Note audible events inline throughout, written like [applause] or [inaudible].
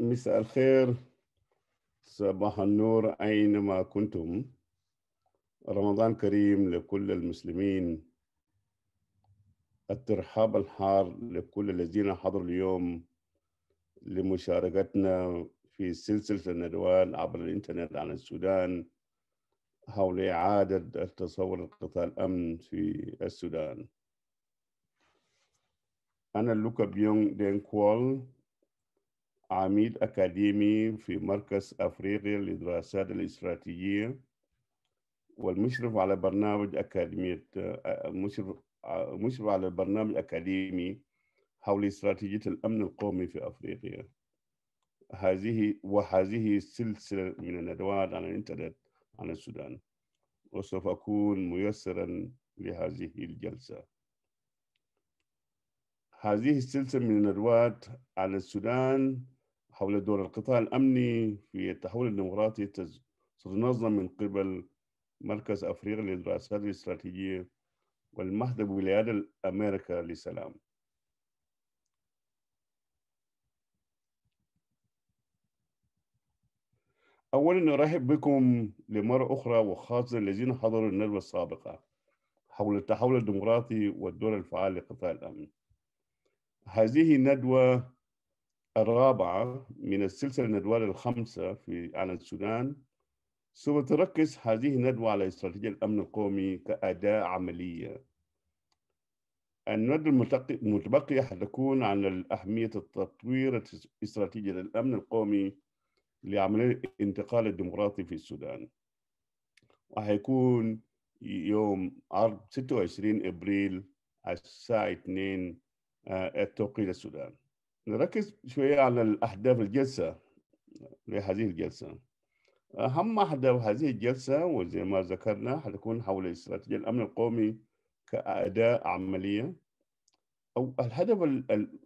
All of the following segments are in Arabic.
مساء الخير صباح النور أينما كنتم رمضان كريم لكل المسلمين الترحاب الحار لكل الذين حضروا اليوم لمشاركتنا في سلسلة الندوات عبر الإنترنت عن السودان حول إعادة التصور القطاع الأمن في السودان أنا لوكا بيونغ دينكوال كوال عميد أكاديمي في مركز أفريقيا للدراسات الاستراتيجية والمشرف على برنامج أكاديمية مشرف مشرف على برنامج أكاديمي حول استراتيجية الأمن القومي في أفريقيا هذه وهذه سلسلة من الندوات على الإنترنت عن السودان وسوف أكون ميسرا لهذه الجلسة هذه السلسلة من الندوات على السودان حول دور القطاع الأمني في التحول الديمقراطي ستنظم من قبل مركز أفريقيا للدراسات الاستراتيجية والمهد بولايات أمريكا للسلام أولا نرحب بكم لمرة أخرى وخاصة الذين حضروا الندوة السابقة حول التحول الديمقراطي والدور الفعال لقطاع الأمن هذه الندوة الرابعة من السلسلة الندوات الخمسة في على السودان سوف تركز هذه الندوة على استراتيجية الأمن القومي كأداة عملية الندوة المتبقية حتكون عن أهمية التطوير استراتيجية الأمن القومي لعملية الانتقال الديمقراطي في السودان وهيكون يوم 26 إبريل الساعة 2 آه، التوقيت السوداني نركز شوية على الأهداف الجلسة لهذه الجلسة أهم أهداف هذه الجلسة وزي ما ذكرنا حتكون حول استراتيجية الأمن القومي كأداة عملية أو الهدف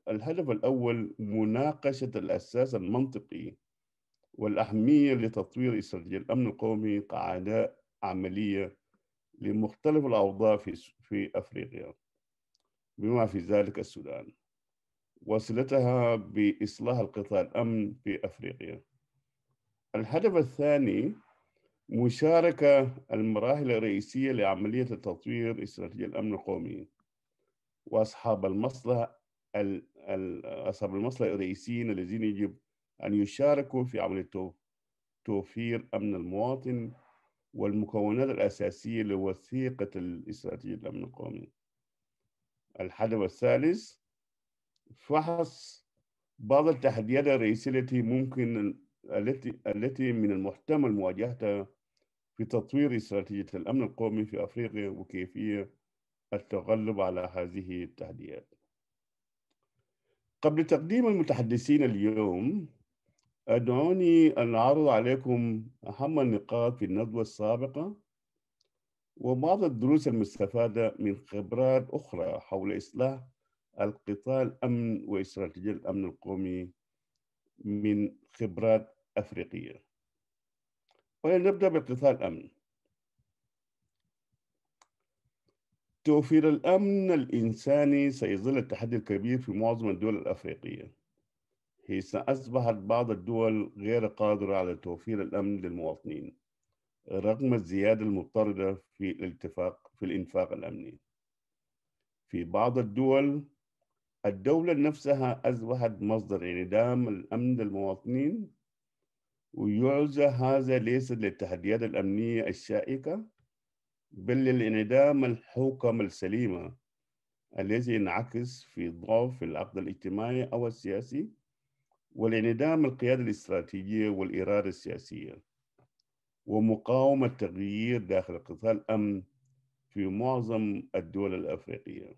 الهدف الأول مناقشة الأساس المنطقي والأهمية لتطوير استراتيجية الأمن القومي كأداة عملية لمختلف الأوضاع في في أفريقيا بما في ذلك السودان وصلتها بإصلاح القطاع الأمن في أفريقيا الهدف الثاني مشاركة المراحل الرئيسية لعملية تطوير استراتيجية الأمن القومي وأصحاب المصلحة أصحاب المصلحة الرئيسيين الذين يجب أن يشاركوا في عملية توفير أمن المواطن والمكونات الأساسية لوثيقة الاستراتيجية الأمن القومي الهدف الثالث فحص بعض التحديات الرئيسية التي ممكن التي التي من المحتمل مواجهتها في تطوير استراتيجية الأمن القومي في أفريقيا وكيفية التغلب على هذه التحديات. قبل تقديم المتحدثين اليوم أدعوني أن أعرض عليكم أهم النقاط في الندوة السابقة وبعض الدروس المستفادة من خبرات أخرى حول إصلاح القطاع الأمن واستراتيجية الأمن القومي من خبرات أفريقية ولنبدأ بقطاع الأمن توفير الأمن الإنساني سيظل التحدي الكبير في معظم الدول الأفريقية حيث أصبحت بعض الدول غير قادرة على توفير الأمن للمواطنين رغم الزيادة المضطردة في الاتفاق في الإنفاق الأمني في بعض الدول الدولة نفسها أصبحت مصدر انعدام الأمن للمواطنين ويعزى هذا ليس للتحديات الأمنية الشائكة بل للانعدام الحكم السليمة الذي ينعكس في ضعف العقد الاجتماعي أو السياسي والانعدام القيادة الاستراتيجية والإرادة السياسية ومقاومة التغيير داخل قطاع الأمن في معظم الدول الأفريقية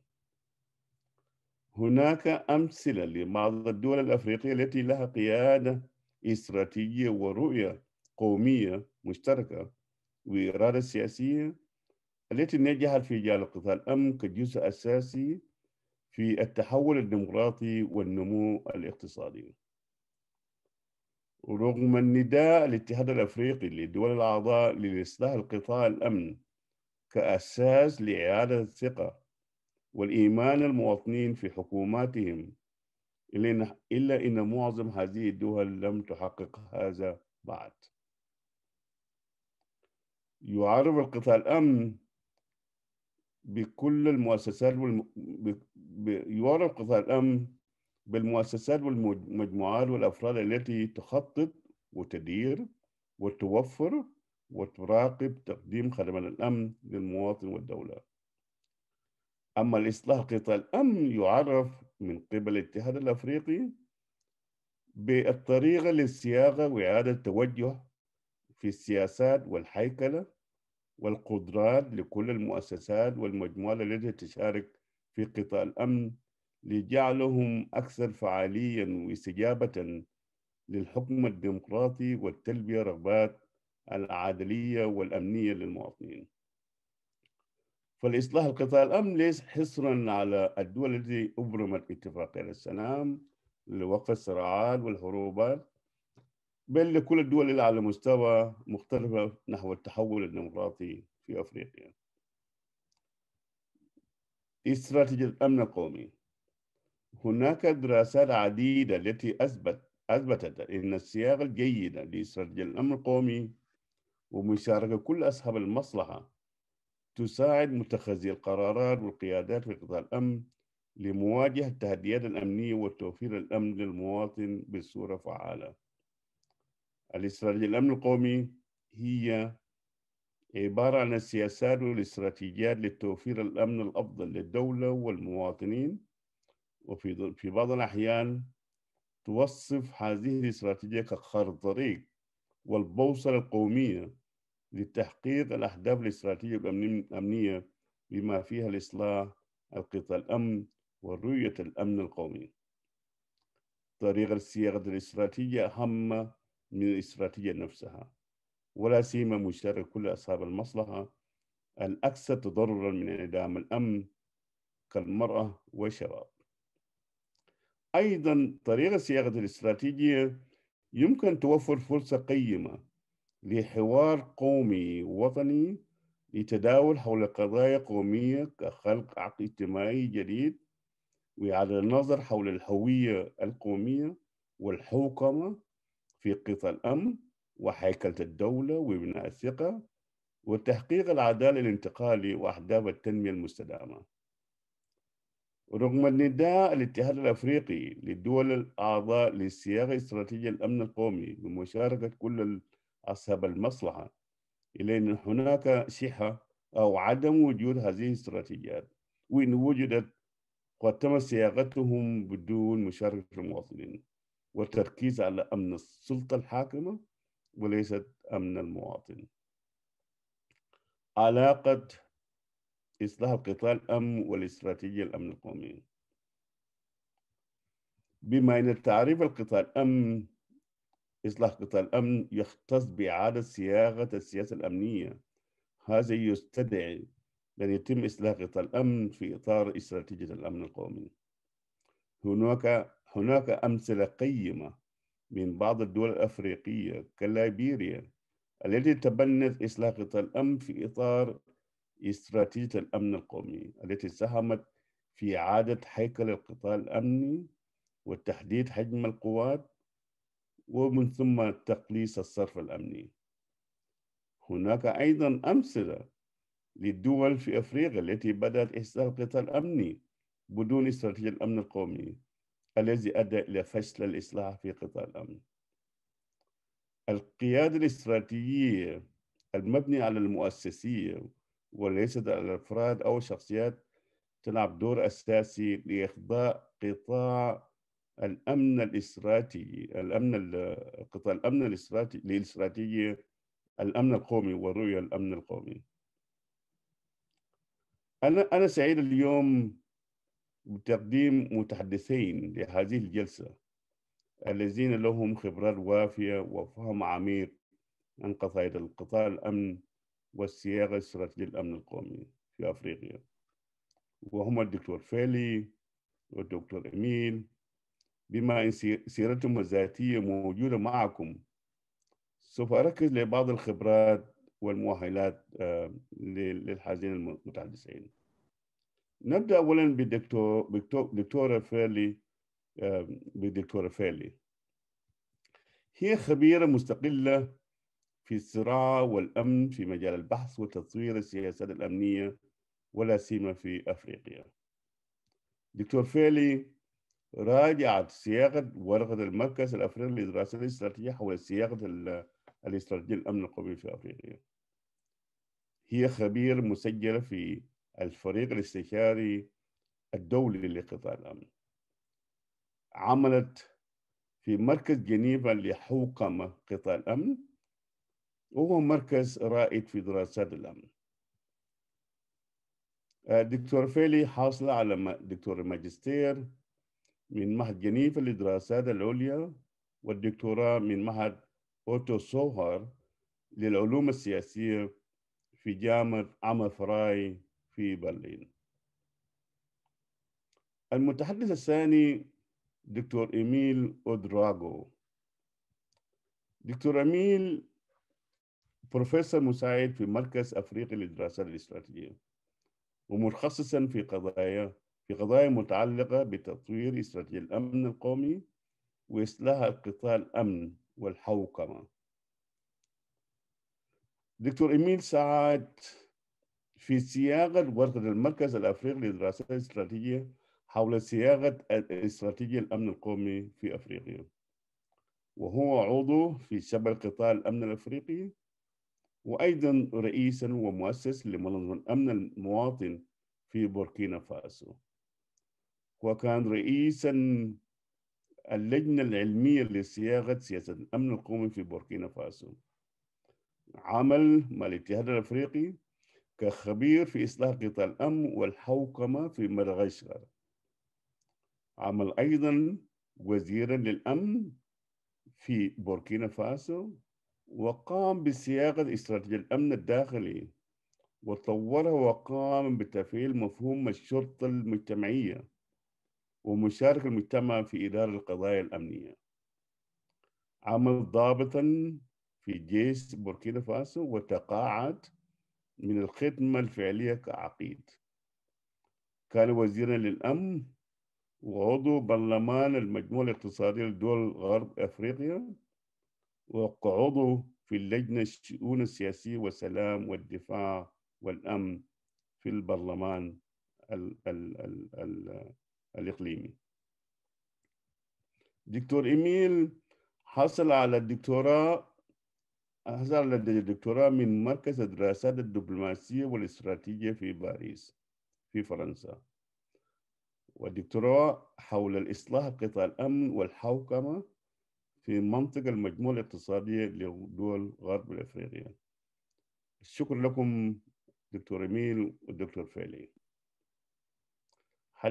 هناك أمثلة لبعض الدول الأفريقية التي لها قيادة استراتيجية ورؤية قومية مشتركة وإرادة سياسية التي نجحت في جعل قطاع الأمن كجزء أساسي في التحول الديمقراطي والنمو الاقتصادي رغم النداء الاتحاد الأفريقي للدول الأعضاء لإصلاح القطاع الأمن كأساس لإعادة الثقة والإيمان المواطنين في حكوماتهم إلا إن معظم هذه الدول لم تحقق هذا بعد يعرف القطاع الأمن بكل المؤسسات والم... ب... ب... يعرف قطاع الأمن بالمؤسسات والمجموعات والأفراد التي تخطط وتدير وتوفر وتراقب تقديم خدمات الأمن للمواطن والدولة أما الإصلاح قطاع الأمن يعرف من قبل الاتحاد الأفريقي بالطريقة للصياغة وإعادة توجه في السياسات والهيكلة والقدرات لكل المؤسسات والمجموعات التي تشارك في قطاع الأمن لجعلهم أكثر فعاليا واستجابة للحكم الديمقراطي والتلبية رغبات العدلية والأمنية للمواطنين فالإصلاح القطاع الأمن ليس حصرا على الدول التي أبرمت اتفاقية السلام لوقف الصراعات والحروبات بل لكل الدول اللي على مستوى مختلفة نحو التحول الديمقراطي في أفريقيا استراتيجية الأمن القومي هناك دراسات عديدة التي أثبت أثبتت أن السياق الجيد لاستراتيجية الأمن القومي ومشاركة كل أصحاب المصلحة تساعد متخذي القرارات والقيادات في قطاع الأمن لمواجهة التحديات الأمنية وتوفير الأمن للمواطن بصورة فعالة. الاستراتيجية الأمن القومي هي عبارة عن السياسات والاستراتيجيات لتوفير الأمن الأفضل للدولة والمواطنين وفي في بعض الأحيان توصف هذه الاستراتيجية كخارطة طريق والبوصلة القومية لتحقيق الأهداف الاستراتيجية الأمنية بما فيها الإصلاح القطاع الأمن ورؤية الأمن القومي طريقة صياغة الاستراتيجية أهم من الاستراتيجية نفسها ولا سيما مشاركة كل أصحاب المصلحة الأكثر تضررا من انعدام الأمن كالمرأة والشباب أيضا طريقة صياغة الاستراتيجية يمكن توفر فرصة قيمة لحوار قومي وطني لتداول حول قضايا قومية كخلق عقد اجتماعي جديد وإعادة النظر حول الهوية القومية والحوكمة في قطاع الأمن وهيكلة الدولة وبناء الثقة وتحقيق العدالة الانتقالي وأهداف التنمية المستدامة رغم النداء الاتحاد الأفريقي للدول الأعضاء لسياق استراتيجية الأمن القومي بمشاركة كل أصحاب المصلحة إلى أن هناك صحة أو عدم وجود هذه الاستراتيجيات وإن وجدت قد تم صياغتهم بدون مشاركة المواطنين والتركيز على أمن السلطة الحاكمة وليست أمن المواطن علاقة إصلاح القطاع الأمن والاستراتيجية الأمن القومي بما أن تعريف القطاع الأمن إصلاح قطاع الأمن يختص بإعادة صياغة السياسة الأمنية هذا يستدعي أن يتم إصلاح قطاع الأمن في إطار استراتيجية الأمن القومي هناك هناك أمثلة قيمة من بعض الدول الأفريقية كلايبيريا التي تبنت إصلاح قطاع الأمن في إطار استراتيجية الأمن القومي التي ساهمت في إعادة هيكل القطاع الأمني وتحديد حجم القوات ومن ثم تقليص الصرف الأمني هناك أيضا أمثلة للدول في أفريقيا التي بدأت إحداث القطاع أمني بدون استراتيجية الأمن القومي الذي أدى إلى فشل الإصلاح في قطاع الأمن القيادة الاستراتيجية المبنية على المؤسسية وليست على الأفراد أو الشخصيات تلعب دور أساسي لإخضاع قطاع الامن الاستراتيجي الامن القطاع الامن الاستراتيجي الاستراتيجي الامن القومي ورؤيه الامن القومي انا انا سعيد اليوم بتقديم متحدثين لهذه الجلسه الذين لهم خبرات وافيه وفهم عميق عن قضايا القطاع الامن والسياق الاستراتيجي للامن القومي في افريقيا وهما الدكتور فيلي والدكتور اميل بما إن سيرتهم الذاتية موجودة معكم سوف أركز لبعض الخبرات والمؤهلات آه، للحازين المتحدثين نبدأ أولا بالدكتور دكتور فيرلي بالدكتورة فيرلي هي خبيرة مستقلة في الصراع والأمن في مجال البحث وتطوير السياسات الأمنية ولا سيما في أفريقيا دكتور فيلي راجعت صياغة ورقة المركز الأفريقي للدراسات الاستراتيجية حول صياغة الاستراتيجية الأمن القومي في أفريقيا هي خبير مسجلة في الفريق الاستشاري الدولي لقطاع الأمن عملت في مركز جنيفا لحوكمة قطاع الأمن وهو مركز رائد في دراسات الأمن آه، دكتور فيلي حاصلة على دكتور الماجستير من معهد جنيف للدراسات العليا والدكتوراه من معهد أوتو سوهر للعلوم السياسية في جامعة عمر فراي في برلين المتحدث الثاني دكتور إيميل أودراغو دكتور إيميل بروفيسور مساعد في مركز أفريقي للدراسات الاستراتيجية ومتخصصا في قضايا في قضايا متعلقة بتطوير استراتيجية الأمن القومي وإصلاح قطاع الأمن والحوكمة دكتور إميل سعد في صياغة ورقة المركز الأفريقي للدراسات الاستراتيجية حول صياغة استراتيجية الأمن القومي في أفريقيا وهو عضو في شبكة قطاع الأمن الأفريقي وأيضا رئيسا ومؤسس لمنظمة الأمن المواطن في بوركينا فاسو وكان رئيسا اللجنة العلمية لصياغة سياسة الأمن القومي في بوركينا فاسو عمل مع الاتحاد الأفريقي كخبير في إصلاح قطاع الأمن والحوكمة في مدغشقر عمل أيضا وزيرا للأمن في بوركينا فاسو وقام بصياغة استراتيجية الأمن الداخلي وطورها وقام بتفعيل مفهوم الشرطة المجتمعية ومشارك المجتمع في إدارة القضايا الأمنية عمل ضابطا في جيش بوركينا فاسو وتقاعد من الخدمة الفعلية كعقيد كان وزيرا للأمن وعضو برلمان المجموعة الاقتصادية لدول غرب أفريقيا وعضو في اللجنة الشؤون السياسية والسلام والدفاع والأمن في البرلمان ال ال ال ال الإقليمي دكتور إيميل حصل على الدكتوراه حصل على الدكتوراه من مركز الدراسات الدبلوماسية والاستراتيجية في باريس في فرنسا والدكتوراه حول الإصلاح قطاع الأمن والحوكمة في منطقة المجموعة الاقتصادية لدول غرب أفريقيا شكرا لكم دكتور إيميل والدكتور فيلي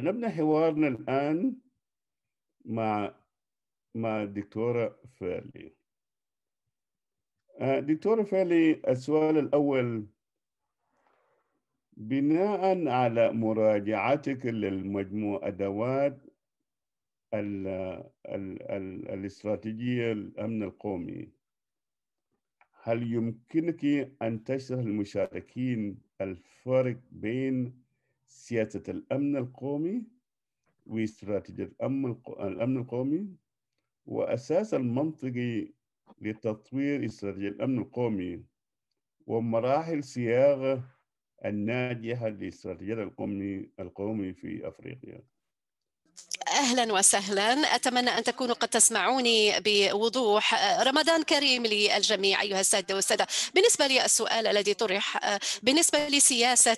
نبدأ حوارنا الآن مع مع الدكتورة فالي دكتورة فالي آه، السؤال الأول بناء على مراجعتك للمجموع أدوات الـ ال ال الاستراتيجية الأمن القومي هل يمكنك أن تشرح للمشاركين الفرق بين سياسة الأمن القومي واستراتيجية الأمن القومي وأساس المنطقي لتطوير استراتيجية الأمن القومي ومراحل صياغة الناجحة لاستراتيجية القومي القومي في أفريقيا اهلا وسهلا اتمنى ان تكونوا قد تسمعوني بوضوح آه، رمضان كريم للجميع ايها الساده والساده بالنسبه للسؤال الذي طرح آه، بالنسبه لسياسه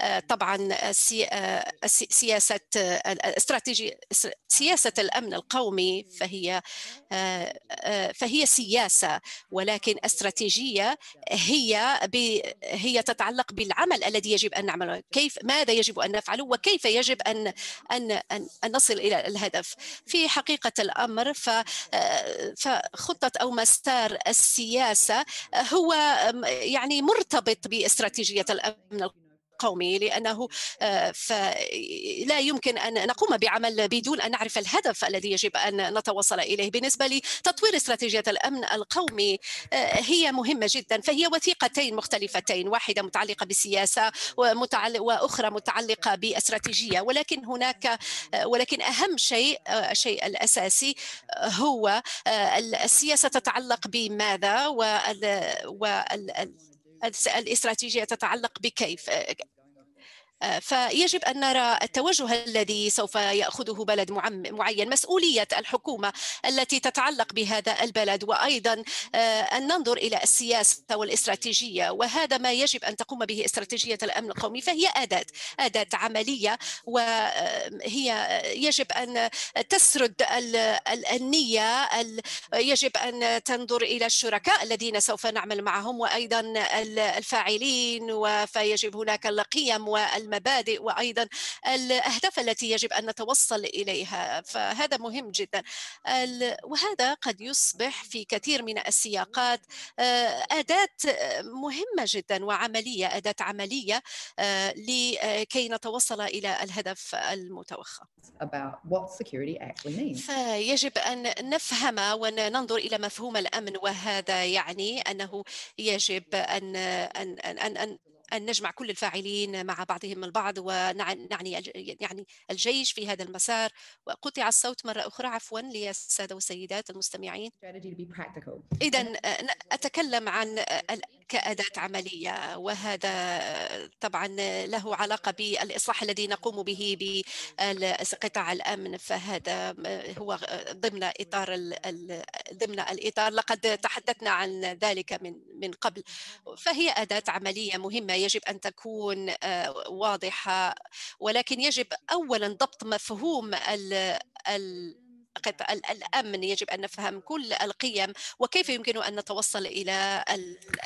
آه، طبعا سياسه استراتيجي سياسه الامن القومي فهي فهي سياسه ولكن استراتيجيه هي هي تتعلق بالعمل الذي يجب ان نعمله كيف ماذا يجب ان نفعله وكيف يجب ان ان ان أن نصل إلى الهدف في حقيقة الأمر آه، فخطة أو مسار السياسة هو يعني مرتبط باستراتيجية الأمن القومي لأنه آه، لا يمكن أن نقوم بعمل بدون أن نعرف الهدف الذي يجب أن نتوصل إليه بالنسبة لتطوير استراتيجية الأمن القومي آه، هي مهمة جدا فهي وثيقتين مختلفتين واحدة متعلقة بالسياسة وأخرى متعلقة باستراتيجية ولكن هناك آه، ولكن أهم شيء الشيء الأساسي هو السياسة تتعلق بماذا وال الاستراتيجيه تتعلق بكيف فيجب أن نرى التوجه الذي سوف يأخذه بلد معين مسؤولية الحكومة التي تتعلق بهذا البلد وأيضا آه، أن ننظر إلى السياسة والاستراتيجية وهذا ما يجب أن تقوم به استراتيجية الأمن القومي فهي أداة أداة عملية وهي آه، يجب أن تسرد النية يجب أن تنظر إلى الشركاء الذين سوف نعمل معهم وأيضا الفاعلين فيجب هناك القيم وال المبادئ وايضا الاهداف التي يجب ان نتوصل اليها فهذا مهم جدا وهذا قد يصبح في كثير من السياقات آه، اداه مهمه جدا وعمليه اداه عمليه آه، لكي نتوصل الى الهدف المتوخى فيجب ان نفهم وننظر الى مفهوم الامن وهذا يعني انه يجب ان ان ان, أن ان نجمع كل الفاعلين مع بعضهم البعض ونعني يعني الجيش في هذا المسار وقطع الصوت مره اخرى عفوا للساده والسيدات المستمعين اذا اتكلم عن كاداه عمليه وهذا طبعا له علاقه بالاصلاح الذي نقوم به بقطاع الامن فهذا هو ضمن اطار ضمن الاطار لقد تحدثنا عن ذلك من من قبل فهي اداه عمليه مهمه يجب أن تكون آه، واضحة ولكن يجب أولا ضبط مفهوم قطع الامن يجب ان نفهم كل القيم وكيف يمكن ان نتوصل الى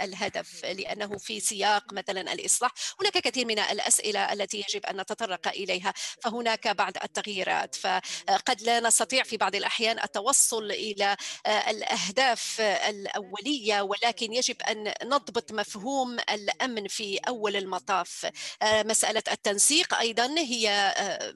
الهدف لانه في سياق مثلا الاصلاح هناك كثير من الاسئله التي يجب ان نتطرق اليها فهناك بعض التغييرات فقد لا نستطيع في بعض الاحيان التوصل الى آه، الاهداف الاوليه ولكن يجب ان نضبط مفهوم الامن في اول المطاف آه، مساله التنسيق ايضا هي آه،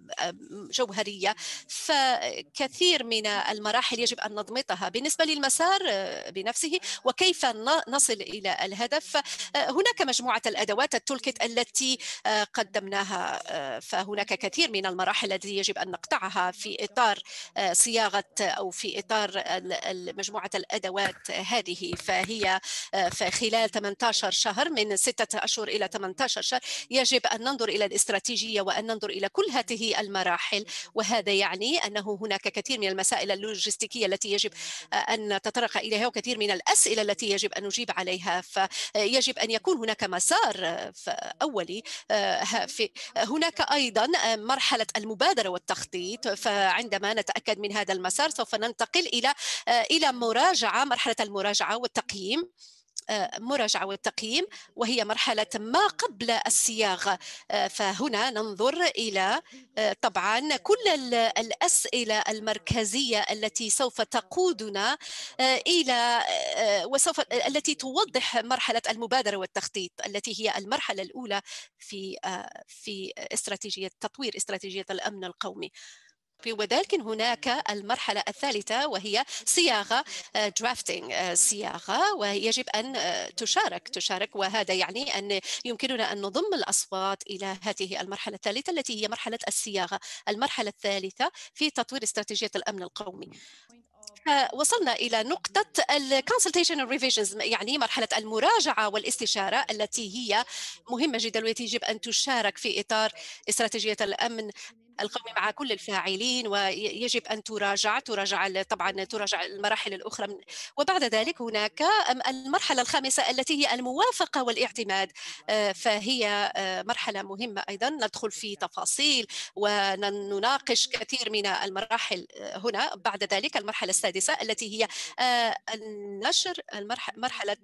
جوهريه فكثير كثير من المراحل يجب أن نضمطها بالنسبة للمسار آه، بنفسه وكيف نصل إلى الهدف آه، هناك مجموعة الأدوات التولكيت التي آه، قدمناها فهناك كثير من المراحل التي يجب أن نقطعها في إطار صياغة أو في إطار مجموعة الأدوات هذه فهي فخلال 18 شهر من 6 أشهر إلى 18 شهر يجب أن ننظر إلى الاستراتيجية وأن ننظر إلى كل هذه المراحل وهذا يعني أنه هناك كثير من المسائل اللوجستيكية التي يجب أن نتطرق إليها وكثير من الأسئلة التي يجب أن نجيب عليها فيجب أن يكون هناك مسار أولي آه، في هناك أيضا آه، مرحلة المبادرة والتخطيط فعندما نتأكد من هذا المسار سوف ننتقل إلى آه، إلى مراجعة مرحلة المراجعة والتقييم آه، مراجعة والتقييم وهي مرحلة ما قبل الصياغة آه، فهنا ننظر إلى آه، طبعا كل الأسئلة المركزية التي سوف تقودنا إلى وسوف التي توضح مرحلة المبادرة والتخطيط التي هي المرحلة الأولى في في استراتيجية تطوير استراتيجية الأمن القومي ولكن هناك المرحلة الثالثة وهي صياغة درافتنج آه، آه، صياغة ويجب أن آه، تشارك تشارك وهذا يعني أن يمكننا أن نضم الأصوات إلى هذه المرحلة الثالثة التي هي مرحلة الصياغة المرحلة الثالثة في تطوير استراتيجية الأمن القومي وصلنا إلى نقطة الكونسلتيشن ريفيجنز يعني مرحلة المراجعة والاستشارة التي هي مهمة جدا والتي يجب أن تشارك في إطار استراتيجية الأمن القومي مع كل الفاعلين ويجب أن تراجع تراجع طبعا تراجع المراحل الأخرى من وبعد ذلك هناك المرحلة الخامسة التي هي الموافقة والاعتماد آه، فهي آه، مرحلة مهمة أيضا ندخل في تفاصيل ونناقش كثير من المراحل آه، هنا بعد ذلك المرحلة السادسة التي هي النشر مرحلة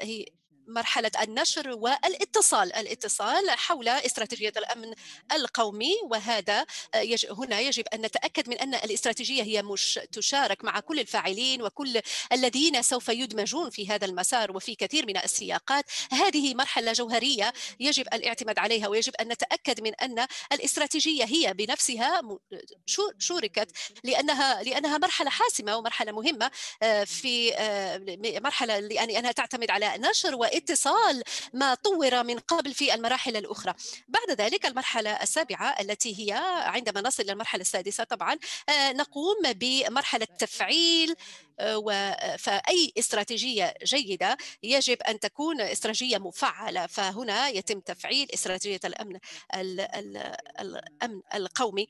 هي مرحلة النشر والاتصال الاتصال حول استراتيجية الأمن القومي وهذا آه، يج هنا يجب أن نتأكد من أن الاستراتيجية هي مش تشارك مع كل الفاعلين وكل الذين سوف يدمجون في هذا المسار وفي كثير من السياقات هذه مرحلة جوهرية يجب الاعتماد عليها ويجب أن نتأكد من أن الاستراتيجية هي بنفسها شوركت لأنها لأنها مرحلة حاسمة ومرحلة مهمة آه، في آه، مرحلة لأنها تعتمد على نشر وإ اتصال ما طور من قبل في المراحل الأخرى بعد ذلك المرحلة السابعة التي هي عندما نصل إلى المرحلة السادسة طبعا آه، نقوم بمرحلة تفعيل آه، آه، فأي استراتيجية جيدة يجب أن تكون استراتيجية مفعلة فهنا يتم تفعيل استراتيجية الأمن الأمن القومي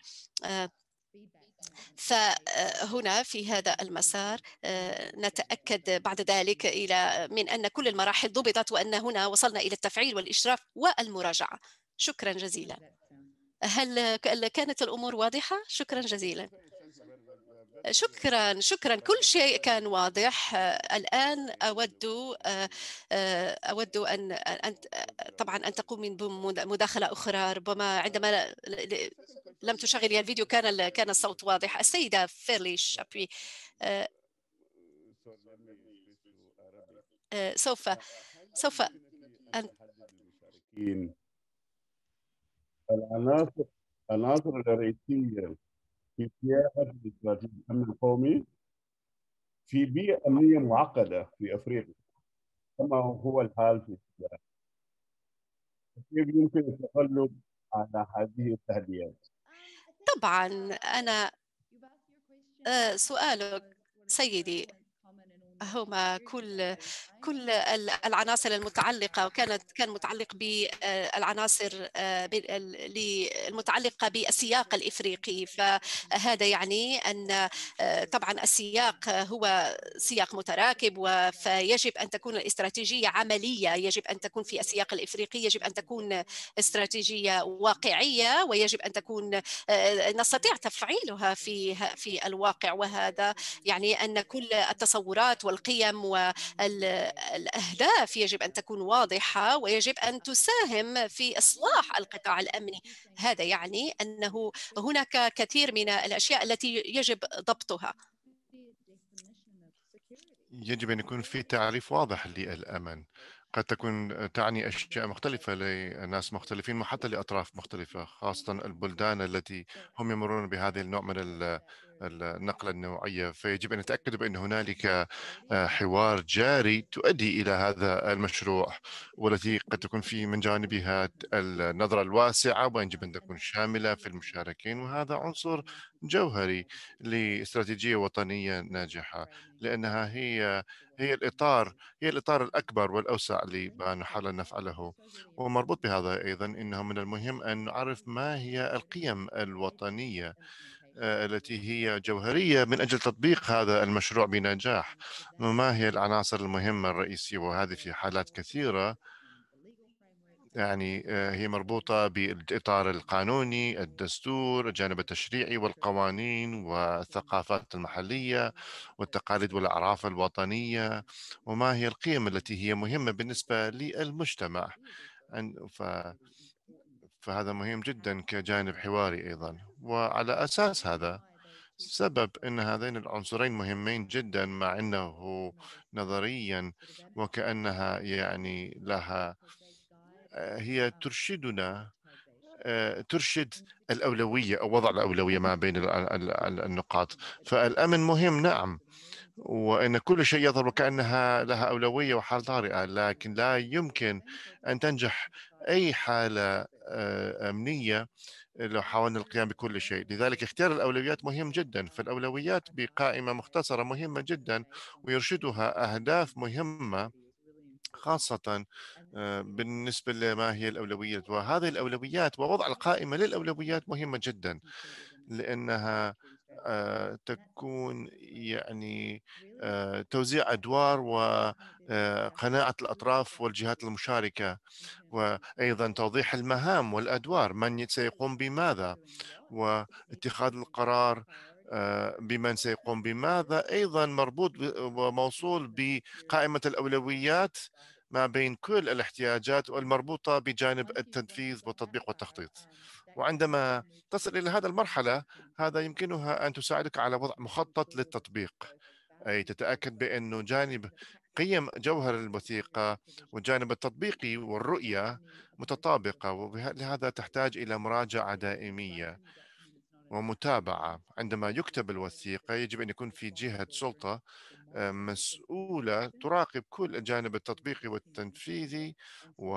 فهنا آه، في هذا المسار آه، نتأكد بعد ذلك إلى من أن كل المراحل ضبطت وأن هنا وصلنا إلى التفعيل والإشراف والمراجعة شكرا جزيلا هل كانت الأمور واضحة؟ شكرا جزيلا شكرا شكرا كل شيء كان واضح الان اود آه، اود ان طبعا ان تقوم بمداخله اخرى ربما عندما لم تشغلي الفيديو كان كان الصوت واضح السيدة فيرلي شابي آه، سوف سوف أن العناصر العناصر الرئيسية في سياقه استراتيجية الأمن القومي في بيئة أمنية معقدة في أفريقيا كما هو الحال في السياق كيف يمكن التغلب على هذه التحديات؟ طبعا أنا آه، سؤالك سيدي هما كل كل أيوة. العناصر المتعلقة وكانت كان متعلق بالعناصر آه، آه، المتعلقة بالسياق الإفريقي فهذا يعني أن آه، طبعا السياق هو سياق متراكب فيجب أن تكون الاستراتيجية عملية يجب أن تكون في السياق الإفريقي يجب أن تكون استراتيجية واقعية ويجب أن تكون نستطيع تفعيلها في في الواقع وهذا يعني أن كل التصورات والقيم والأهداف يجب أن تكون واضحة ويجب أن تساهم في إصلاح القطاع الأمني هذا يعني أنه هناك كثير من الأشياء التي يجب ضبطها يجب أن يكون في تعريف واضح للأمن قد تكون تعني أشياء مختلفة لناس مختلفين وحتى لأطراف مختلفة خاصة البلدان التي هم يمرون بهذا النوع من النقلة النوعية فيجب أن نتأكد بأن هنالك آه، حوار جاري تؤدي إلى هذا المشروع والتي قد تكون في من جانبها النظرة الواسعة ويجب أن تكون شاملة في المشاركين وهذا عنصر جوهري لاستراتيجية وطنية ناجحة لأنها هي هي الإطار هي الإطار الأكبر والأوسع لما نحاول أن نفعله ومربوط بهذا أيضا إنه من المهم أن نعرف ما هي القيم الوطنية آه، التي هي جوهرية من أجل تطبيق هذا المشروع بنجاح ما هي العناصر المهمة الرئيسية وهذه في حالات كثيرة يعني آه، هي مربوطة بالإطار القانوني الدستور الجانب التشريعي والقوانين والثقافات المحلية والتقاليد والأعراف الوطنية وما هي القيم التي هي مهمة بالنسبة للمجتمع فهذا مهم جدا كجانب حواري أيضا وعلى أساس هذا سبب أن هذين العنصرين مهمين جدا مع أنه نظريا وكأنها يعني لها آه، هي ترشدنا آه، ترشد الأولوية أو وضع الأولوية ما بين النقاط فالأمن مهم نعم وأن كل شيء يظهر وكأنها لها أولوية وحال طارئة لكن لا يمكن أن تنجح أي حالة آه، أمنية لو حاولنا القيام بكل شيء لذلك اختيار الأولويات مهم جدا فالأولويات بقائمة مختصرة مهمة جدا ويرشدها أهداف مهمة خاصة آه، بالنسبة لما هي الأولويات وهذه الأولويات ووضع القائمة للأولويات مهمة جدا لأنها آه، نعم. تكون يعني آه، توزيع أدوار وقناعة نعم، آه، نعم، الأطراف والجهات المشاركة وأيضا توضيح المهام والأدوار من سيقوم بماذا واتخاذ [laughs] القرار بمن سيقوم بماذا أيضا مربوط وموصول بقائمة الأولويات ما بين كل الاحتياجات والمربوطة بجانب التنفيذ والتطبيق والتخطيط وعندما يعني تصل إلى هذه المرحلة هذا يمكنها أن تساعدك على وضع مخطط للتطبيق أي تتأكد بأنه جانب قيم جوهر الوثيقة والجانب التطبيقي والرؤية متطابقة ولهذا تحتاج إلى مراجعة دائمية ومتابعة عندما يكتب الوثيقة يجب أن يكون في جهة سلطة آه، مسؤولة تراقب كل الجانب التطبيقي والتنفيذي و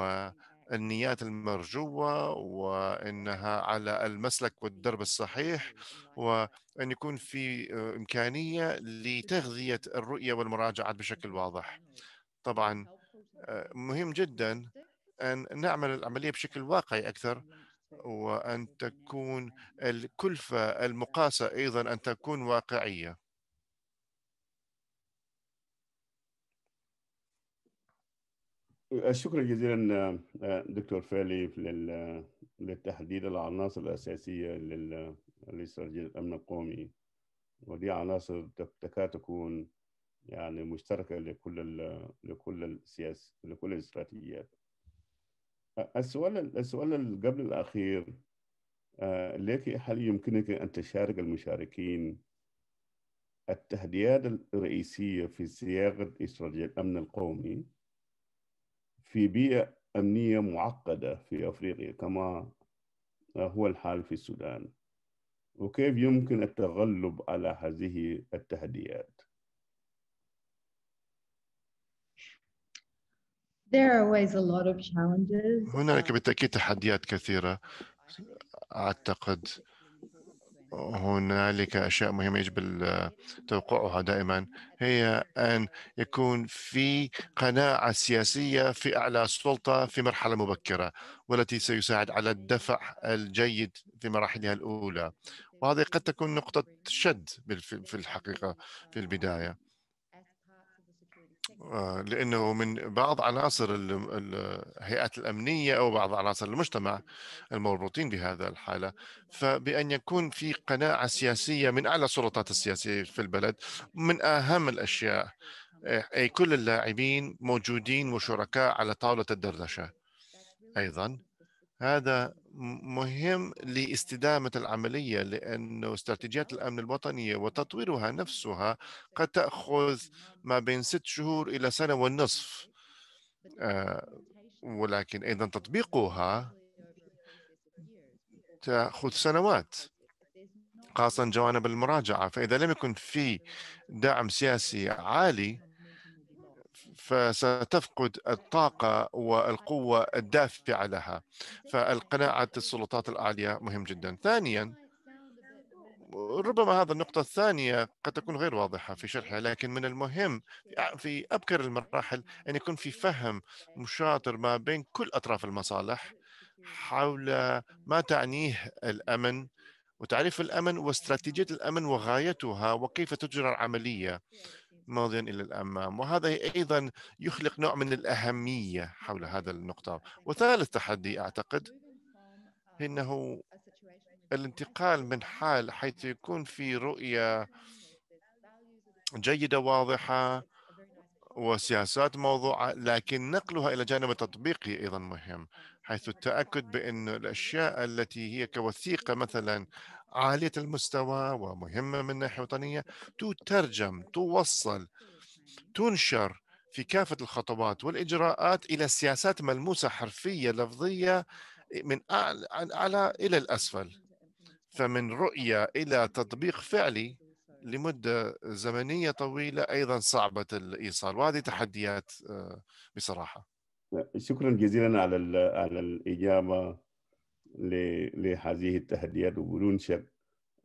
النيات المرجوة وأنها على المسلك والدرب الصحيح أيوة، وأن يكون في آه، إمكانية لتغذية الرؤية والمراجعات بشكل أيوة، واضح طبعا أيوة، آه، مهم جدا أن نعمل العملية بشكل واقعي أكثر وأن تكون الكلفة المقاسة أيضا أن تكون واقعية شكرا جزيلا دكتور فالي للتحديد العناصر الأساسية لاستراتيجية الأمن القومي ودي عناصر تكاد تكون يعني مشتركة لكل لكل السياس لكل الاستراتيجيات السؤال السؤال قبل الأخير لك هل يمكنك أن تشارك المشاركين التحديات الرئيسية في صياغة استراتيجية الأمن القومي في بيئة أمنية معقدة في أفريقيا كما هو الحال في السودان وكيف يمكن التغلب على هذه التحديات There are always a lot of challenges. هناك بالتأكيد تحديات كثيرة أعتقد هنالك أشياء مهمة يجب توقعها دائما هي أن يكون في قناعة سياسية في أعلى السلطة في مرحلة مبكرة والتي سيساعد على الدفع الجيد في مراحلها الأولى وهذه قد تكون نقطة شد في الحقيقة في البداية آه، لانه من بعض عناصر الهيئات الامنيه او بعض عناصر المجتمع المربوطين بهذا الحاله فبان يكون في قناعه سياسيه من اعلى السلطات السياسيه في البلد من اهم الاشياء آه، اي كل اللاعبين موجودين وشركاء على طاوله الدردشه ايضا هذا مهم لاستدامة العملية لأن استراتيجيات الأمن الوطنية وتطويرها نفسها قد تأخذ ما بين ست شهور إلى سنة ونصف آه، ولكن أيضا تطبيقها تأخذ سنوات خاصة جوانب المراجعة فإذا لم يكن في دعم سياسي عالي فستفقد الطاقة والقوة الدافعة لها فالقناعة السلطات العالية مهم جدا ثانيا ربما هذا النقطة الثانية قد تكون غير واضحة في شرحها لكن من المهم في أبكر المراحل أن يكون في فهم مشاطر ما بين كل أطراف المصالح حول ما تعنيه الأمن وتعريف الأمن واستراتيجية الأمن وغايتها وكيف تجرى العملية ماضيا الى الامام وهذا ايضا يخلق نوع من الاهميه حول هذا النقطه وثالث تحدي اعتقد انه الانتقال من حال حيث يكون في رؤيه جيده واضحه وسياسات موضوعه لكن نقلها الى جانب تطبيقي ايضا مهم حيث التاكد بان الاشياء التي هي كوثيقه مثلا عالية المستوى ومهمة من ناحية وطنية تترجم توصل تنشر في كافة الخطوات والإجراءات إلى سياسات ملموسة حرفية لفظية إيه، من أعلى إلى الأسفل فمن رؤية إلى تطبيق فعلي لمدة زمنية طويلة أيضا صعبة الإيصال وهذه تحديات آه، بصراحة شكرا جزيلا على على الإجابة لهذه التحديات وبدون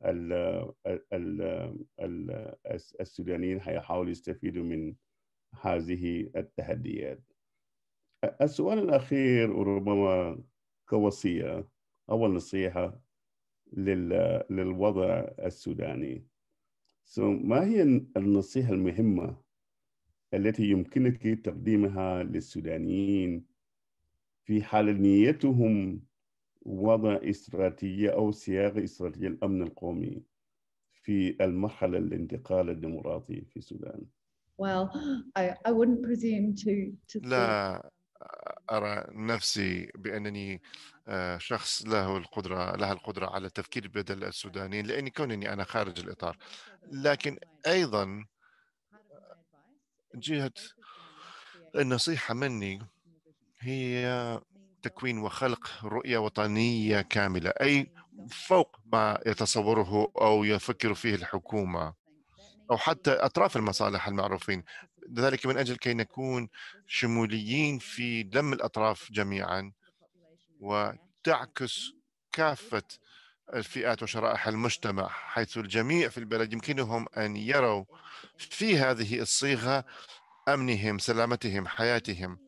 ال ال السودانيين حيحاولوا يستفيدوا من هذه التحديات السؤال الأخير وربما كوصية أو نصيحة للوضع السوداني so ما هي النصيحة المهمة التي يمكنك تقديمها للسودانيين في حال نيتهم وضع استراتيجية أو صياغة استراتيجية الأمن القومي في المرحلة الانتقال الديمقراطي في السودان؟ Well, I, I wouldn't presume to, to لا أرى نفسي بأنني آه، شخص له القدرة لها القدرة على التفكير بدل السودانيين لأني كونني أنا خارج الإطار لكن أيضا جهة النصيحة مني هي تكوين وخلق رؤية وطنية كاملة أي فوق ما يتصوره أو يفكر فيه الحكومة أو حتى أطراف المصالح المعروفين ذلك من أجل كي نكون شموليين في لم الأطراف جميعا وتعكس كافة الفئات وشرائح المجتمع حيث الجميع في البلد يمكنهم أن يروا في هذه الصيغة أمنهم سلامتهم حياتهم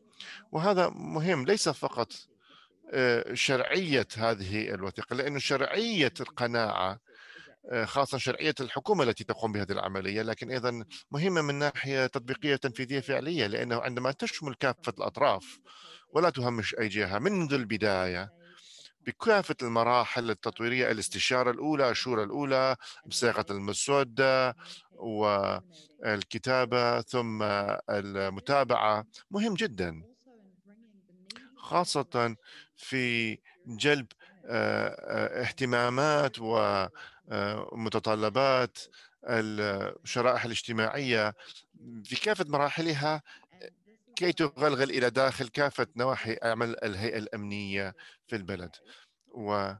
وهذا مهم ليس فقط آه، شرعية هذه الوثيقة لأن شرعية القناعة آه، خاصة شرعية الحكومة التي تقوم بهذه العملية لكن أيضا مهمة من ناحية تطبيقية تنفيذية فعلية لأنه عندما تشمل كافة الأطراف ولا تهمش أي جهة منذ البداية بكافة المراحل التطويرية الاستشارة الأولى الشورى الأولى بصياغة المسودة والكتابة ثم المتابعة مهم جدا خاصة في جلب آه، آه، اهتمامات ومتطلبات آه، الشرائح الاجتماعية في كافة مراحلها كي تغلغل إلى داخل كافة نواحي عمل الهيئة الأمنية في البلد و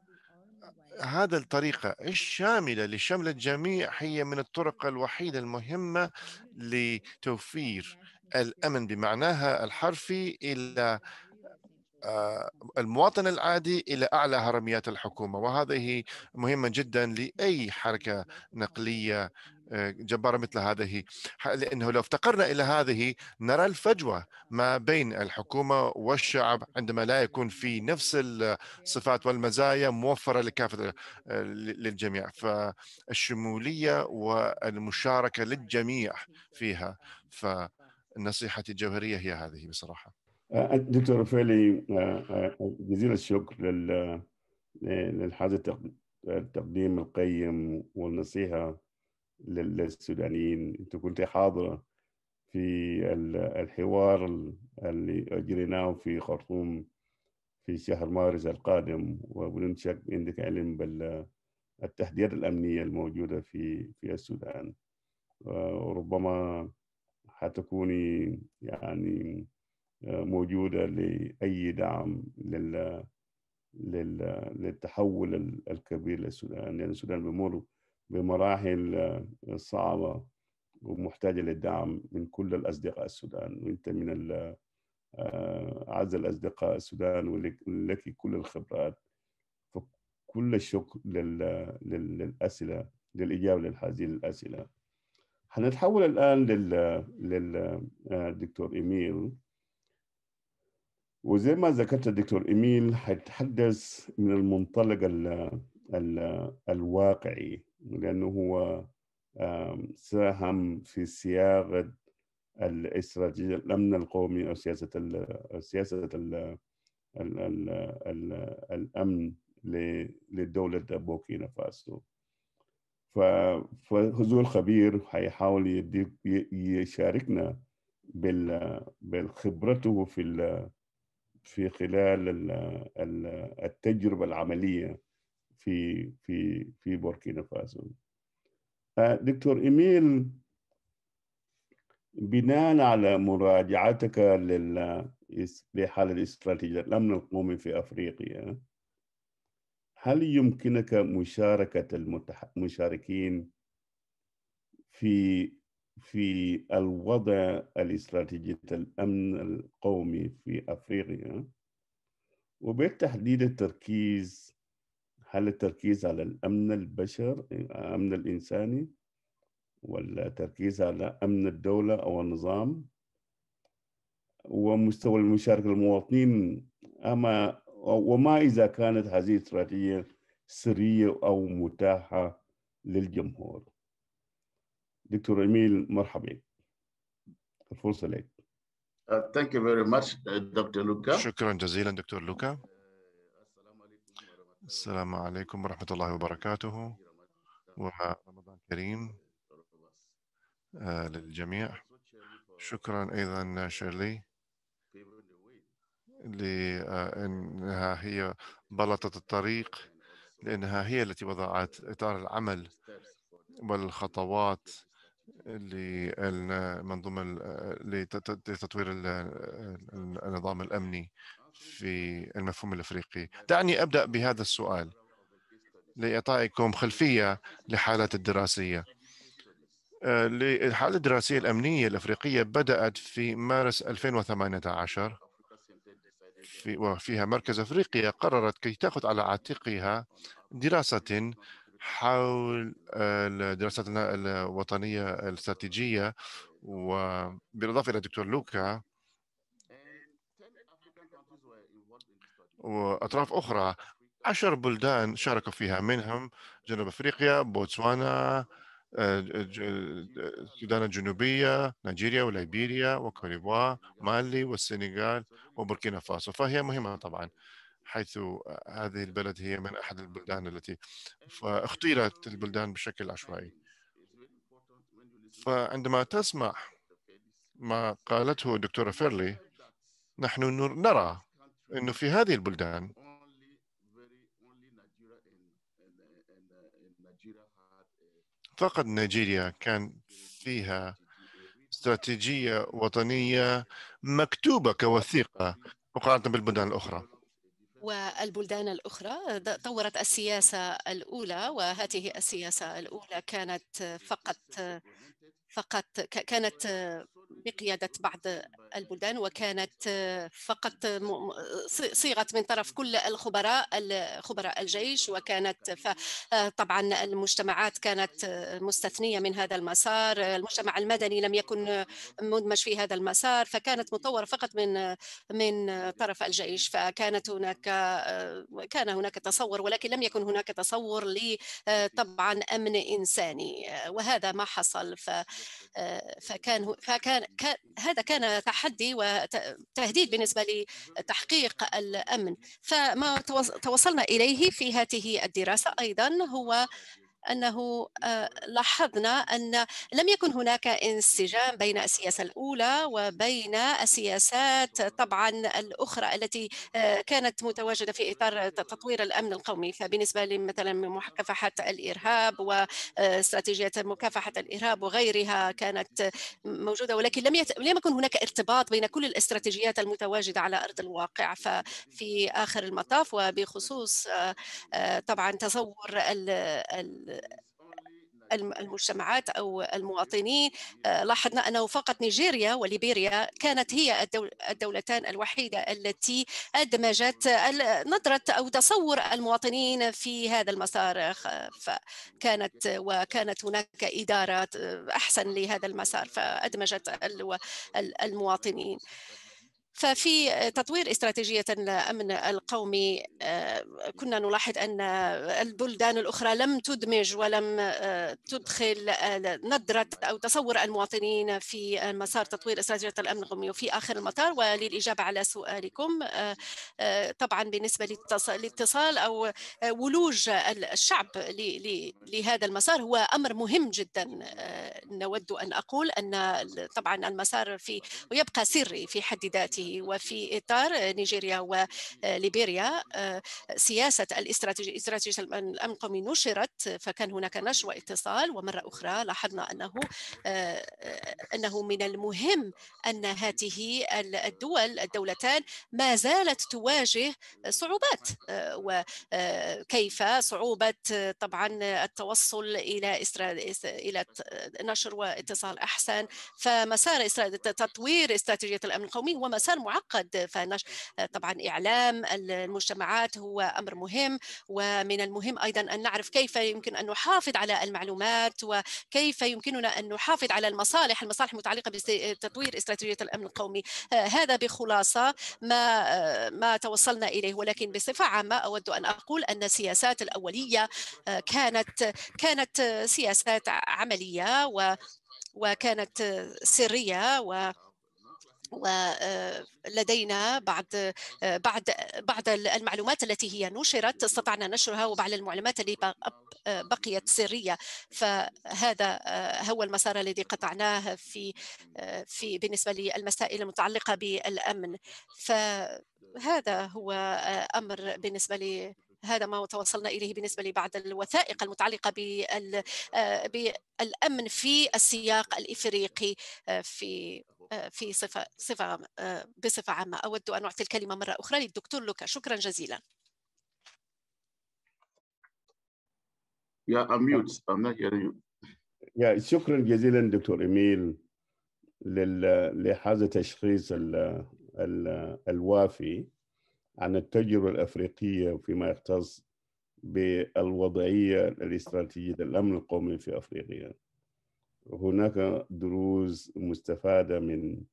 هذا الطريقة الشاملة لشمل الجميع هي من الطرق الوحيدة المهمة لتوفير الأمن بمعناها الحرفي إلى آه، المواطن العادي إلى أعلى هرميات الحكومة وهذه مهمة جدا لأي حركة نقلية آه، جبارة مثل هذه لأنه لو افتقرنا إلى هذه نرى الفجوة ما بين الحكومة والشعب عندما لا يكون في نفس الصفات والمزايا موفرة لكافة آه، للجميع فالشمولية والمشاركة للجميع فيها فنصيحتي الجوهرية هي هذه بصراحة آه، دكتور رفيلي آه، آه، جزيل الشكر للحاجة التقديم القيم والنصيحة للسودانيين أنت كنت حاضرة في الحوار اللي أجريناه في خرطوم في شهر مارس القادم وبدون شك عندك علم بالتحديات الأمنية الموجودة في في السودان وربما حتكوني يعني موجودة لأي دعم لل للتحول الكبير للسودان لأن يعني السودان بيمر بمراحل صعبة ومحتاجة للدعم من كل الأصدقاء السودان وأنت من ال... أعز الأصدقاء السودان ولك كل الخبرات فكل الشكر للأسئلة للإجابة لهذه الأسئلة هنتحول الآن للدكتور إيميل وزي ما ذكرت الدكتور إيميل حيتحدث من المنطلق الـ الـ الواقعي لأنه هو ساهم في صياغة الاستراتيجية الأمن القومي أو سياسة الـ سياسة الـ الـ الـ الـ الأمن لدولة بوركينا فاسو فحضور الخبير حيحاول يشاركنا بالخبرته في في خلال التجربة العملية في في في بوركينا فاسو آه، دكتور إيميل بناء على مراجعتك لحال الاستراتيجية الأمن القومي في أفريقيا هل يمكنك مشاركة المشاركين في في الوضع الاستراتيجي الأمن القومي في أفريقيا وبالتحديد التركيز هل التركيز على الأمن البشر الأمن الإنساني ولا تركيز على أمن الدولة أو النظام ومستوى المشاركة المواطنين أما وما إذا كانت هذه الاستراتيجية سرية أو متاحة للجمهور دكتور إميل مرحبا الفرصة لك uh, Thank you very much, uh, Dr. Luca. شكرا جزيلا دكتور لوكا uh, السلام عليكم ورحمة الله وبركاته ورمضان كريم آه، للجميع شكرا أيضا شيرلي لأنها هي بلطت الطريق لأنها هي التي وضعت إطار العمل والخطوات اللي المنظومة لتطوير النظام الأمني في المفهوم الأفريقي دعني أبدأ بهذا السؤال لإعطائكم خلفية لحالات الدراسية الحالة آه، الدراسية الأمنية الأفريقية بدأت في مارس 2018 في وفيها مركز أفريقيا قررت كي تأخذ على عاتقها دراسة حول الدراسات آه، الوطنية الاستراتيجية وبالإضافة إلى دكتور لوكا وأطراف أخرى عشر بلدان شاركوا فيها منهم جنوب أفريقيا بوتسوانا آه، السودان الجنوبية نيجيريا وليبيريا وكوريبوا مالي والسنغال وبوركينا فاسو فهي مهمة طبعا حيث هذه البلد هي من أحد البلدان التي فاختيرت البلدان بشكل عشوائي فعندما تسمع ما قالته الدكتورة فيرلي نحن نرى أنه في هذه البلدان فقط نيجيريا كان فيها استراتيجية وطنية مكتوبة كوثيقة مقارنة بالبلدان الأخرى والبلدان الأخرى طورت السياسة الأولى وهذه السياسة الأولى كانت فقط فقط كانت بقيادة بعض البلدان وكانت فقط صيغت من طرف كل الخبراء خبراء الجيش وكانت طبعا المجتمعات كانت مستثنية من هذا المسار المجتمع المدني لم يكن مدمج في هذا المسار فكانت مطورة فقط من من طرف الجيش فكانت هناك كان هناك تصور ولكن لم يكن هناك تصور ل طبعا أمن إنساني وهذا ما حصل فكان فكان هذا كان تحدي وتهديد بالنسبة لتحقيق الأمن فما توصلنا إليه في هذه الدراسة أيضا هو أنه آه، لاحظنا أن لم يكن هناك انسجام بين السياسة الأولى وبين السياسات طبعا الأخرى التي آه، كانت متواجدة في إطار تطوير الأمن القومي فبالنسبة لمثلا مكافحة الإرهاب واستراتيجية آه، مكافحة الإرهاب وغيرها كانت موجودة ولكن لم لم يكن هناك ارتباط بين كل الاستراتيجيات المتواجدة على أرض الواقع ففي آخر المطاف وبخصوص طبعا تصور ال المجتمعات او المواطنين آه، لاحظنا انه فقط نيجيريا وليبيريا كانت هي الدولتان الوحيده التي ادمجت نظره او تصور المواطنين في هذا المسار فكانت وكانت هناك ادارات آه، احسن لهذا المسار فادمجت المواطنين ففي تطوير استراتيجية الأمن القومي آه، كنا نلاحظ أن البلدان الأخرى لم تدمج ولم آه، تدخل آه، نظرة أو تصور المواطنين في مسار تطوير استراتيجية الأمن القومي وفي آخر المطار وللإجابة على سؤالكم طبعا بالنسبة للاتصال أو ولوج الشعب لهذا المسار هو أمر مهم جدا نود أن أقول أن طبعا المسار في ويبقى سري في حد ذاته ذاته وفي إطار نيجيريا وليبيريا آه، سياسة الاستراتيجية استراتيجية الأمن القومي نشرت فكان هناك نشر واتصال ومرة أخرى لاحظنا أنه آه، أنه من المهم أن هذه الدول الدولتان ما زالت تواجه صعوبات آه، وكيف صعوبة طبعا التوصل إلى إلى نشر واتصال أحسن فمسار تطوير استراتيجية الأمن القومي هو مسار الانسان معقد فطبعا اعلام المجتمعات هو امر مهم ومن المهم ايضا ان نعرف كيف يمكن ان نحافظ على المعلومات وكيف يمكننا ان نحافظ على المصالح المصالح المتعلقه بتطوير استراتيجيه الامن القومي هذا بخلاصه ما ما توصلنا اليه ولكن بصفه عامه اود ان اقول ان السياسات الاوليه كانت كانت سياسات عمليه و وكانت سريه و ولدينا آه، بعد آه، بعد بعض المعلومات التي هي نشرت استطعنا نشرها وبعض المعلومات اللي آه، بقيت سريه فهذا هو المسار الذي قطعناه في في بالنسبه للمسائل المتعلقه بالامن فهذا هو امر بالنسبه لي هذا ما توصلنا إليه بالنسبة لبعض الوثائق المتعلقة آه، بالأمن في السياق الإفريقي آه، في آه، في صفة, صفة بصفة عامة أود أن أعطي الكلمة مرة أخرى للدكتور لوكا شكرا جزيلا Yeah, I'm mute. I'm not hearing you. Yeah, شكرا جزيلا دكتور إميل لحظه التشخيص الوافي عن التجربة الأفريقية فيما يختص بالوضعية الاستراتيجية للأمن القومي في أفريقيا هناك دروس مستفادة من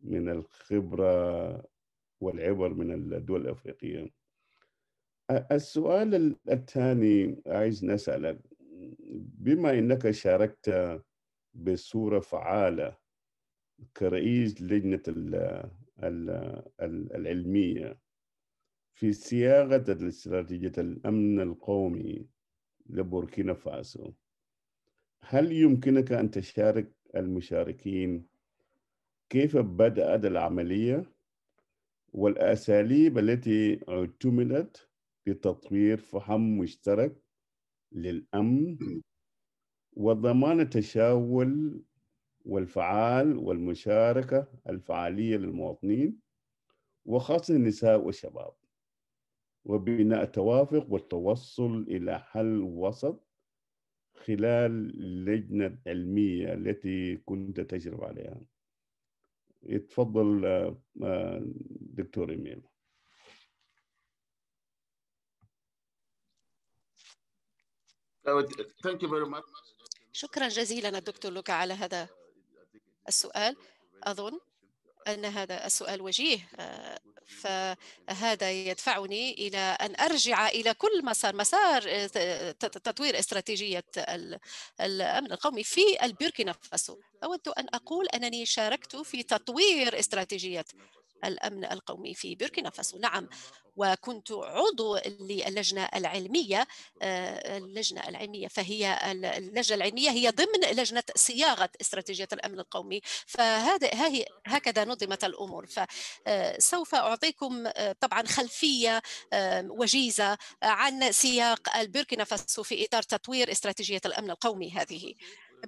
من الخبرة والعبر من الدول الأفريقية السؤال الثاني عايز نسألك بما أنك شاركت بصورة فعالة كرئيس لجنة العلمية في صياغة استراتيجية الأمن القومي لبوركينا فاسو هل يمكنك أن تشارك المشاركين كيف بدأت العملية والأساليب التي اعتمدت لتطوير فهم مشترك للأمن وضمان التشاول والفعال والمشاركة الفعالية للمواطنين وخاصة النساء والشباب وبناء توافق والتوصل إلى حل وسط خلال اللجنة العلمية التي كنت تجرب عليها يتفضل آه، آه، دكتور إيميل شكرا جزيلا الدكتور لوكا على هذا السؤال أظن أن هذا السؤال وجيه آه، فهذا يدفعني إلى أن أرجع إلى كل مسار مسار آه، تطوير استراتيجية الأمن القومي في البوركينا فاسو أود أن أقول أنني شاركت في تطوير استراتيجية الأمن القومي في بوركينا فاسو نعم آه. وكنت عضو للجنة العلمية آه، اللجنة العلمية فهي اللجنة العلمية هي ضمن لجنة صياغة استراتيجية الأمن القومي فهذا هكذا نظمت الأمور فسوف آه، أعطيكم طبعا خلفية وجيزة عن سياق البوركينا فاسو في إطار تطوير استراتيجية الأمن القومي هذه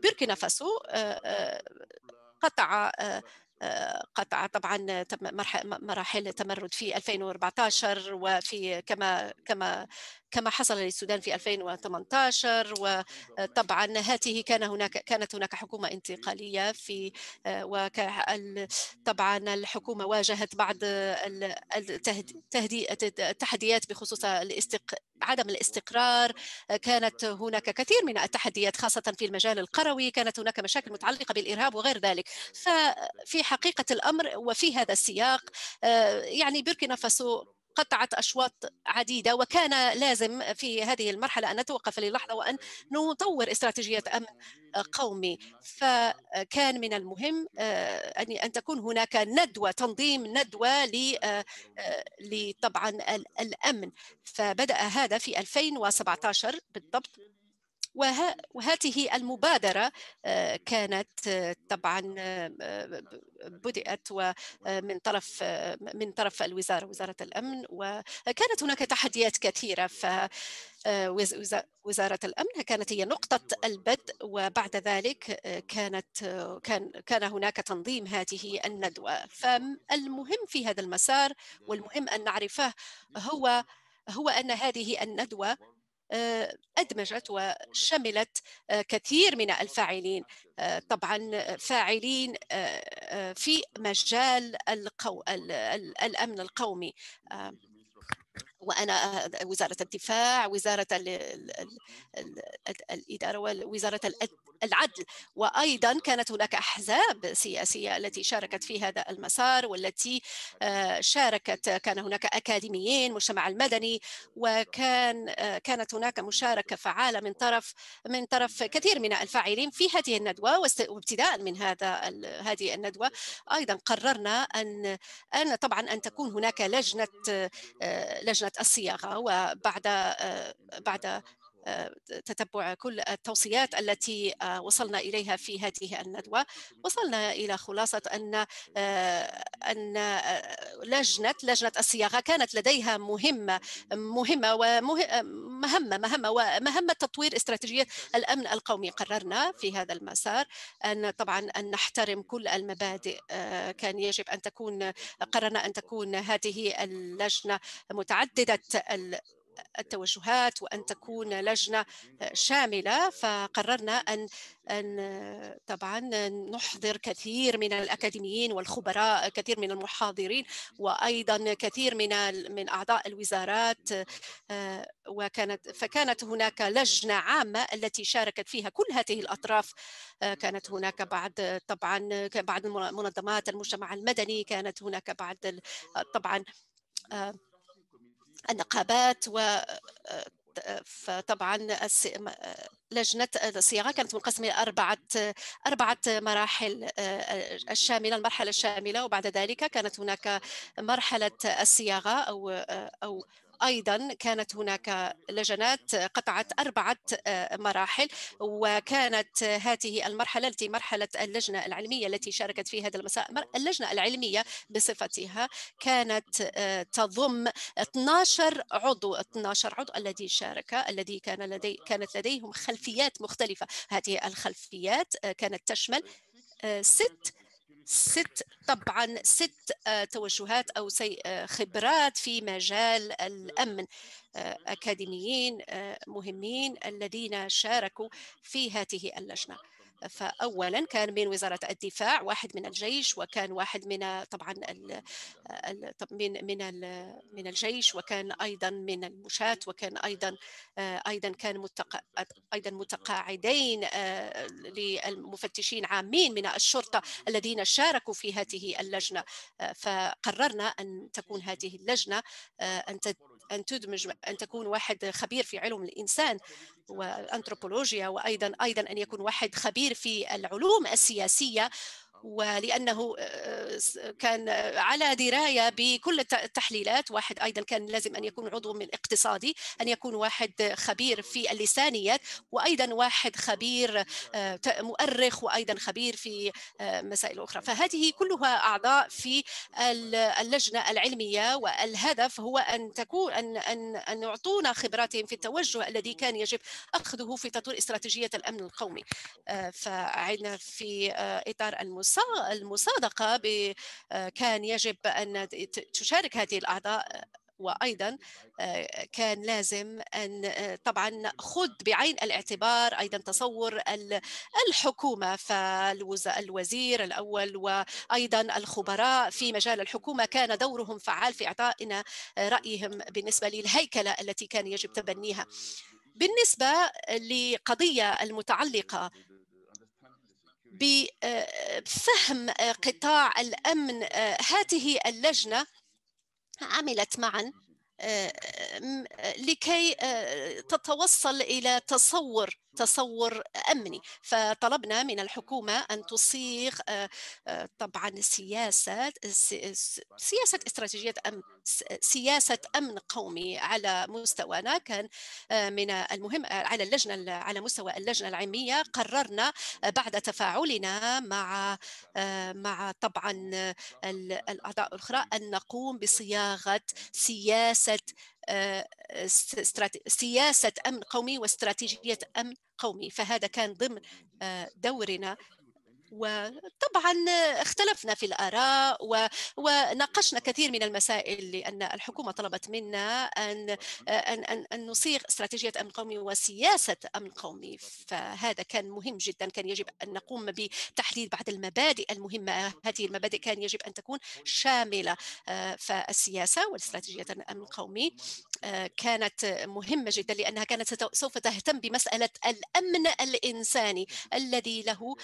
بوركينا فاسو قطع آه، قطع طبعا مراحل تمرد في 2014 وفي كما كما كما حصل للسودان في 2018 وطبعا هاته كان هناك كانت هناك حكومة انتقالية في وطبعا الحكومة واجهت بعض التحديات بخصوص الاستق... عدم الاستقرار كانت هناك كثير من التحديات خاصة في المجال القروي كانت هناك مشاكل متعلقة بالإرهاب وغير ذلك ففي حقيقة الأمر وفي هذا السياق يعني بيركينا فاسو قطعت أشواط عديدة وكان لازم في هذه المرحلة أن نتوقف للحظة وأن نطور استراتيجية أمن قومي فكان من المهم آه، أن تكون هناك ندوة تنظيم ندوة آه، آه، لطبعا الأمن فبدأ هذا في 2017 بالضبط وهذه المبادرة آه، كانت آه، طبعا آه، بدأت من طرف من طرف الوزارة وزارة الأمن وكانت هناك تحديات كثيرة ف وزارة الأمن كانت هي نقطة البدء وبعد ذلك كانت كان كان هناك تنظيم هذه الندوة فالمهم في هذا المسار والمهم أن نعرفه هو هو أن هذه الندوة آه، أدمجت وشملت آه، كثير من الفاعلين آه، طبعا فاعلين في مجال القو... الأمن القومي وانا وزاره الدفاع وزاره ال ال الاداره وزارة العدل وأيضا كانت هناك أحزاب سياسية التي شاركت في هذا المسار والتي آه، شاركت كان هناك أكاديميين مجتمع المدني وكان آه، كانت هناك مشاركة فعالة من طرف من طرف كثير من الفاعلين في هذه الندوة وابتداء من هذا هذه الندوة أيضا قررنا أن أن طبعا أن تكون هناك لجنة آه، لجنة الصياغة وبعد بعد آه، تتبع كل التوصيات التي آه، وصلنا إليها في هذه الندوة وصلنا إلى خلاصة أن آه، أن لجنة لجنة الصياغة كانت لديها مهمة مهمة ومهمة مهمة ومهمة تطوير استراتيجية الأمن القومي قررنا في هذا المسار أن طبعا أن نحترم كل المبادئ كان يجب أن تكون قررنا أن تكون هذه اللجنة متعددة التوجهات وأن تكون لجنة شاملة فقررنا أن أن طبعا نحضر كثير من الأكاديميين والخبراء كثير من المحاضرين وأيضا كثير من من أعضاء الوزارات آه، وكانت فكانت هناك لجنة عامة التي شاركت فيها كل هذه الأطراف آه، كانت هناك بعض طبعا بعض منظمات المجتمع المدني كانت هناك بعض طبعا آه، النقابات و آه، فطبعا آه، لجنه الصياغه كانت منقسمه الى اربعه اربعه مراحل آه، الشامله المرحله الشامله وبعد ذلك كانت هناك مرحله الصياغه او او أيضا كانت هناك لجنات قطعت أربعة آه، مراحل وكانت هذه المرحلة التي مرحلة اللجنة العلمية التي شاركت في هذا المساء اللجنة العلمية بصفتها كانت آه، تضم 12 عضو 12 عضو الذي شارك الذي كان لدي كانت لديهم خلفيات مختلفة هذه الخلفيات آه، كانت تشمل ست ست طبعا ست آه، توجهات أو آه، خبرات في مجال الأمن آه، أكاديميين مهمين الذين شاركوا في هذه اللجنة فأولا كان من وزارة الدفاع واحد من الجيش وكان واحد من طبعا ال من من من الجيش وكان أيضا من المشاة وكان أيضا أيضا كان متق... أيضا متقاعدين آه، للمفتشين عامين من الشرطة الذين شاركوا في هذه اللجنة آه، فقررنا أن تكون هذه اللجنة آه، أن أن تدمج أن تكون واحد خبير في علوم الإنسان وأنثروبولوجيا وأيضا أيضا أن يكون واحد خبير الكبير في العلوم السياسية ولانه آه، آه، كان على درايه بكل التحليلات واحد ايضا كان لازم ان يكون عضو من اقتصادي ان يكون واحد خبير في اللسانيات وايضا واحد خبير آه، مؤرخ وايضا خبير في مسائل اخرى فهذه كلها اعضاء في اللجنه العلميه والهدف هو ان تكون ان ان ان يعطونا خبراتهم في التوجه الذي كان يجب اخذه في تطوير استراتيجيه الامن القومي فعندنا في اطار المس المصادقة آه، كان يجب أن تشارك هذه الأعضاء آه، وايضا آه، كان لازم ان طبعا خذ بعين الاعتبار ايضا تصور الحكومه فالوزير الاول وايضا الخبراء في مجال الحكومه كان دورهم فعال في اعطائنا رايهم بالنسبه للهيكله التي كان يجب تبنيها بالنسبه لقضيه المتعلقه آه، بفهم آه، قطاع الأمن آه، هذه اللجنة عملت معا لكي تتوصل إلى تصور تصور امني فطلبنا من الحكومه ان تصيغ آه، آه، طبعا سياسه سياسه استراتيجيه امن سياسه امن قومي على مستوانا كان آه، من المهم على اللجنه على مستوى اللجنه العلميه قررنا بعد تفاعلنا مع مع طبعا الاعضاء الاخرى ان نقوم بصياغه سياسه آه، آه، سياسة أمن قومي واستراتيجية أمن قومي فهذا كان ضمن آه، دورنا وطبعا اختلفنا في الآراء وناقشنا كثير من المسائل لأن الحكومة طلبت منا أن أن أن, أن نصيغ استراتيجية أمن قومي وسياسة أمن قومي فهذا كان مهم جدا كان يجب أن نقوم بتحديد بعض المبادئ المهمة هذه المبادئ كان يجب أن تكون شاملة فالسياسة والاستراتيجية الأمن القومي كانت مهمة جدا لأنها كانت سوف تهتم بمسألة الأمن الإنساني الذي له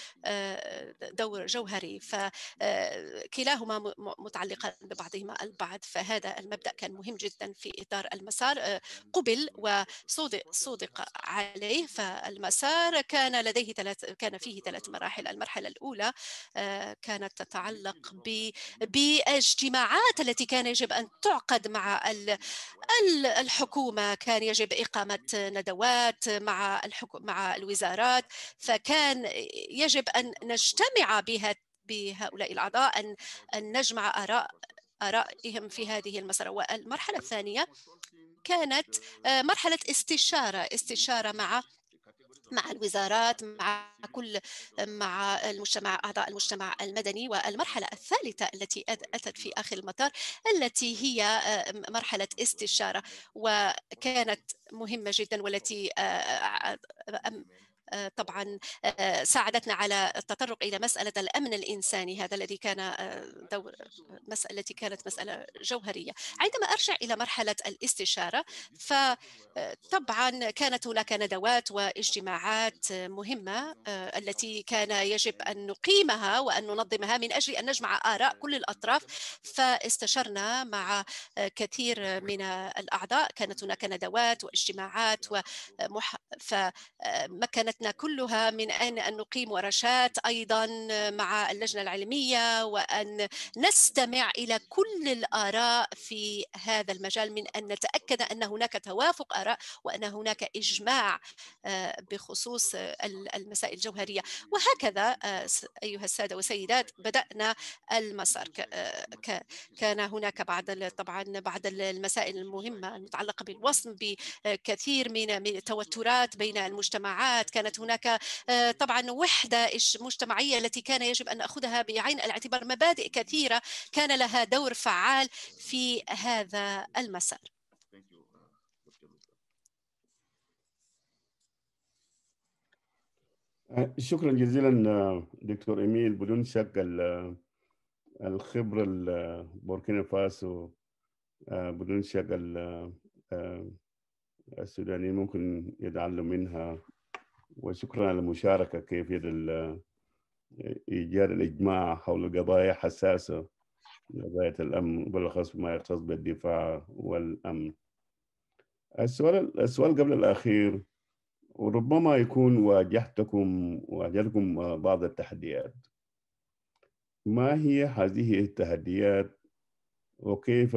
دور جوهري فكلاهما آه، متعلقان ببعضهما البعض فهذا المبدأ كان مهم جدا في إطار المسار آه، قبل وصدق صدق عليه فالمسار كان لديه ثلاث كان فيه ثلاث مراحل المرحلة الأولى آه، كانت تتعلق باجتماعات التي كان يجب أن تعقد مع ال... الحكومة كان يجب إقامة ندوات مع الحكومة مع الوزارات فكان يجب أن نج... مجتمعه بها بهؤلاء الاعضاء ان ان نجمع اراء ارائهم في هذه المساله والمرحله الثانيه كانت آه، مرحله استشاره استشاره مع مع الوزارات مع كل مع المجتمع اعضاء المجتمع المدني والمرحله الثالثه التي اتت في اخر المطار التي هي آه، مرحله استشاره وكانت مهمه جدا والتي آه، آه، طبعا آه، ساعدتنا على التطرق إلى مسألة الأمن الإنساني هذا الذي كان آه، دور مسألة التي كانت مسألة جوهرية عندما أرجع إلى مرحلة الاستشارة فطبعا كانت هناك ندوات واجتماعات مهمة التي كان يجب أن نقيمها وأن ننظمها من أجل أن نجمع آراء كل الأطراف فاستشرنا مع كثير من الأعضاء كانت هناك ندوات واجتماعات ومح... فمكنت رحلتنا كلها من أن, أن نقيم ورشات أيضا مع اللجنة العلمية وأن نستمع إلى كل الآراء في هذا المجال من أن نتأكد أن هناك توافق آراء وأن هناك إجماع آه، بخصوص المسائل الجوهرية وهكذا آه، أيها السادة والسيدات بدأنا المسار آه، كان هناك بعض طبعا بعض المسائل المهمة المتعلقة بالوصم بكثير من التوترات بين المجتمعات كان كانت هناك آه، طبعا وحدة مجتمعية التي كان يجب أن نأخذها بعين الاعتبار مبادئ كثيرة كان لها دور فعال في هذا المسار آه، شكرا جزيلا آه، دكتور إيميل بدون شك الخبرة البوركينا فاسو بدون شك السودانيين ممكن يتعلم منها وشكرا على المشاركة كيفية إيجاد الإجماع حول قضايا حساسة قضايا الأمن بالأخص ما يختص بالدفاع والأمن السؤال السؤال قبل الأخير وربما يكون واجهتكم واجهتكم بعض التحديات ما هي هذه التحديات وكيف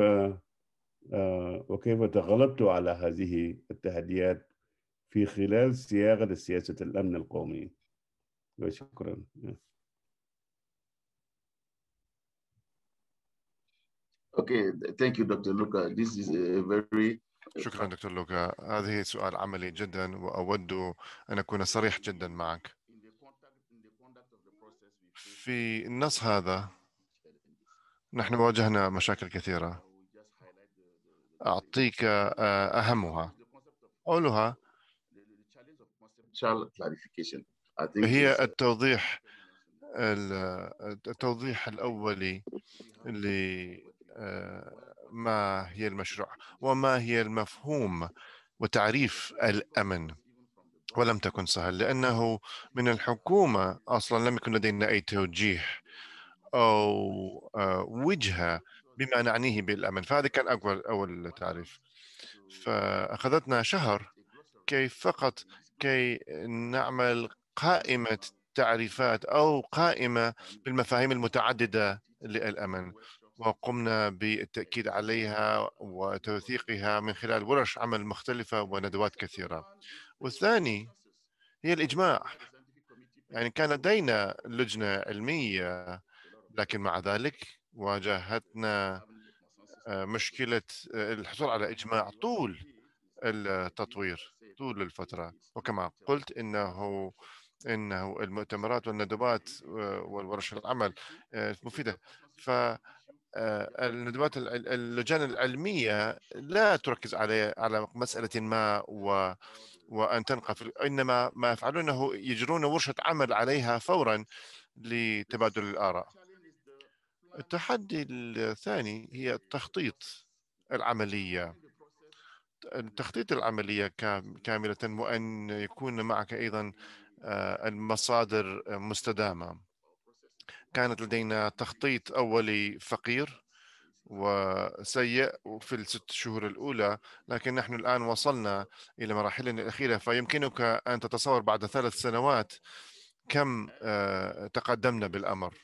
آه، وكيف تغلبتوا على هذه التحديات في خلال صياغة سياسه الأمن القومي وشكرا Okay, thank you, Dr. Luca. This is a very شكرا دكتور لوكا هذه سؤال عملي جدا واود ان اكون صريح جدا معك في النص هذا نحن واجهنا مشاكل كثيره اعطيك آه، اهمها قولها شاء clarification. هي التوضيح التوضيح الأولي لما هي المشروع وما هي المفهوم وتعريف الأمن ولم تكن سهل لأنه من الحكومة أصلا لم يكن لدينا أي توجيه أو آه، وجهة بما نعنيه بالأمن فهذا كان أول أول تعريف فأخذتنا شهر كي فقط كي نعمل قائمة تعريفات أو قائمة بالمفاهيم المتعددة للأمن وقمنا بالتأكيد عليها وتوثيقها من خلال ورش عمل مختلفة وندوات كثيرة والثاني هي الإجماع يعني كان لدينا لجنة علمية لكن مع ذلك واجهتنا آه، مشكلة آه، الحصول على إجماع طول التطوير طول الفترة وكما قلت إنه إنه المؤتمرات والندوات آه، والورش العمل آه، مفيدة ف آه، الندوات اللجان العلمية لا تركز على على مسألة ما و وأن تنقفل إنما ما يفعلونه يجرون ورشة عمل عليها فورا لتبادل الآراء التحدي الثاني هي التخطيط العملية تخطيط العملية كاملة وأن يكون معك أيضا آه، المصادر مستدامة كانت لدينا تخطيط أولي فقير وسيء في الست شهور الأولى لكن نحن الآن وصلنا إلى مراحلنا الأخيرة فيمكنك أن تتصور بعد ثلاث سنوات كم آه، تقدمنا بالأمر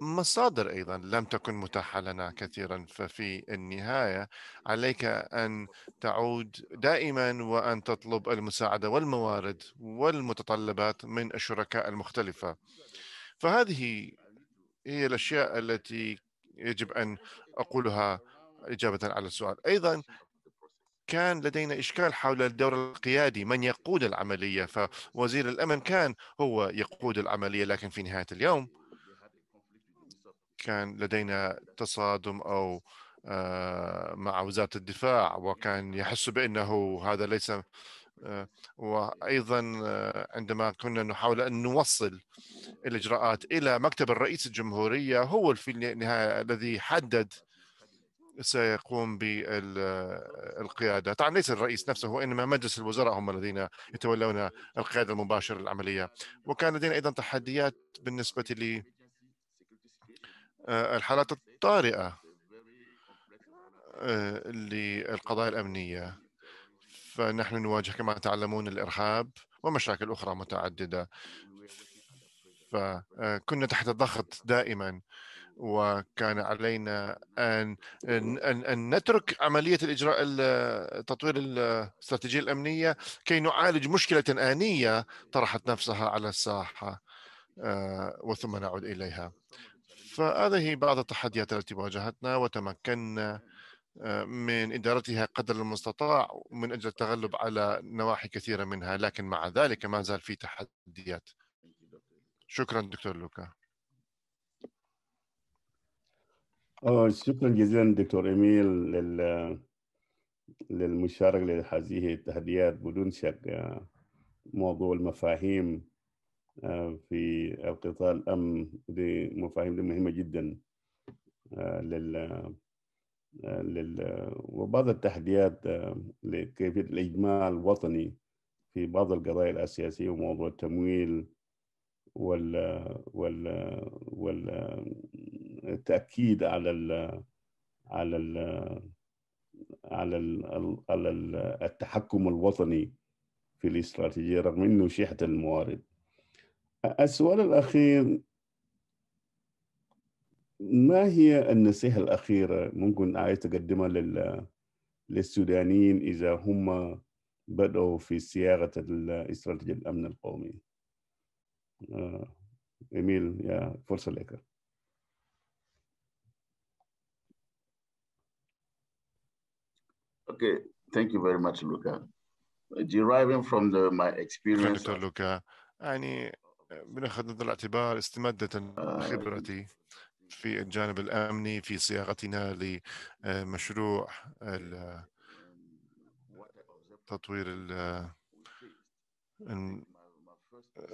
مصادر ايضا لم تكن متاحه لنا كثيرا ففي النهايه عليك ان تعود دائما وان تطلب المساعده والموارد والمتطلبات من الشركاء المختلفه فهذه هي الاشياء التي يجب ان اقولها اجابه على السؤال ايضا كان لدينا إشكال حول الدور القيادي من يقود العملية فوزير الأمن كان هو يقود العملية لكن في نهاية اليوم كان لدينا تصادم او آه، مع وزاره الدفاع وكان يحس بانه هذا ليس آه، وايضا آه، عندما كنا نحاول ان نوصل الاجراءات الى مكتب الرئيس الجمهوريه هو في النهايه الذي حدد سيقوم بالقيادة طبعا ليس الرئيس نفسه وإنما مجلس الوزراء هم الذين يتولون القيادة المباشرة للعملية وكان لدينا أيضا تحديات بالنسبة لي آه، الحالات الطارئة آه، للقضايا الأمنية فنحن نواجه كما تعلمون الإرهاب ومشاكل أخرى متعددة فكنا آه، تحت ضغط دائما وكان علينا أن, أن, أن نترك عملية الإجراء تطوير الاستراتيجية الأمنية كي نعالج مشكلة آنية طرحت نفسها على الساحة وثم نعود إليها فهذه بعض التحديات التي واجهتنا وتمكنا آه، من إدارتها قدر المستطاع من أجل التغلب على نواحي كثيرة منها لكن مع ذلك ما زال في تحديات شكرا دكتور لوكا آه، شكرا جزيلا دكتور إميل لل... للمشاركة لهذه التحديات بدون شك آه، موضوع المفاهيم آه، في القتال أم دي مفاهيم دي مهمة جدا آه، لل آه، لل وبعض التحديات لكيفية الإجماع الوطني في بعض القضايا الأساسية وموضوع التمويل وال وال والتأكيد على ال على ال على ال على التحكم الوطني في الاستراتيجية رغم إنه شيحة الموارد السؤال الأخير ما هي النصيحة الأخيرة ممكن عايز تقدمها لل... للسودانيين إذا هم بدأوا في صياغة استراتيجية الأمن القومي؟ آه، إيميل يا فرصة لك. Okay, thank you very much, Luca. Deriving from the, my experience. Dr. Luca, يعني بناخذ نظر الاعتبار استمادة آه. خبرتي في الجانب الامني في صياغتنا لمشروع تطوير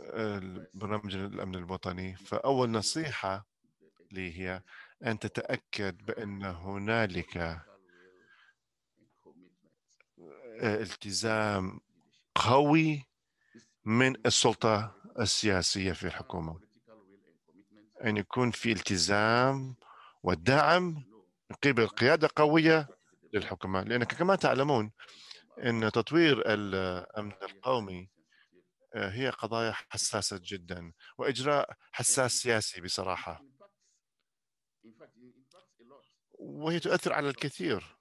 البرنامج الامن الوطني فاول نصيحه لي هي ان تتاكد بان هنالك آه، التزام قوي من السلطه السياسية في الحكومة أن يكون في التزام والدعم من قبل قيادة قوية للحكومة لأنك كما تعلمون أن تطوير الأمن القومي هي قضايا حساسة جدا وإجراء حساس سياسي بصراحة وهي تؤثر على الكثير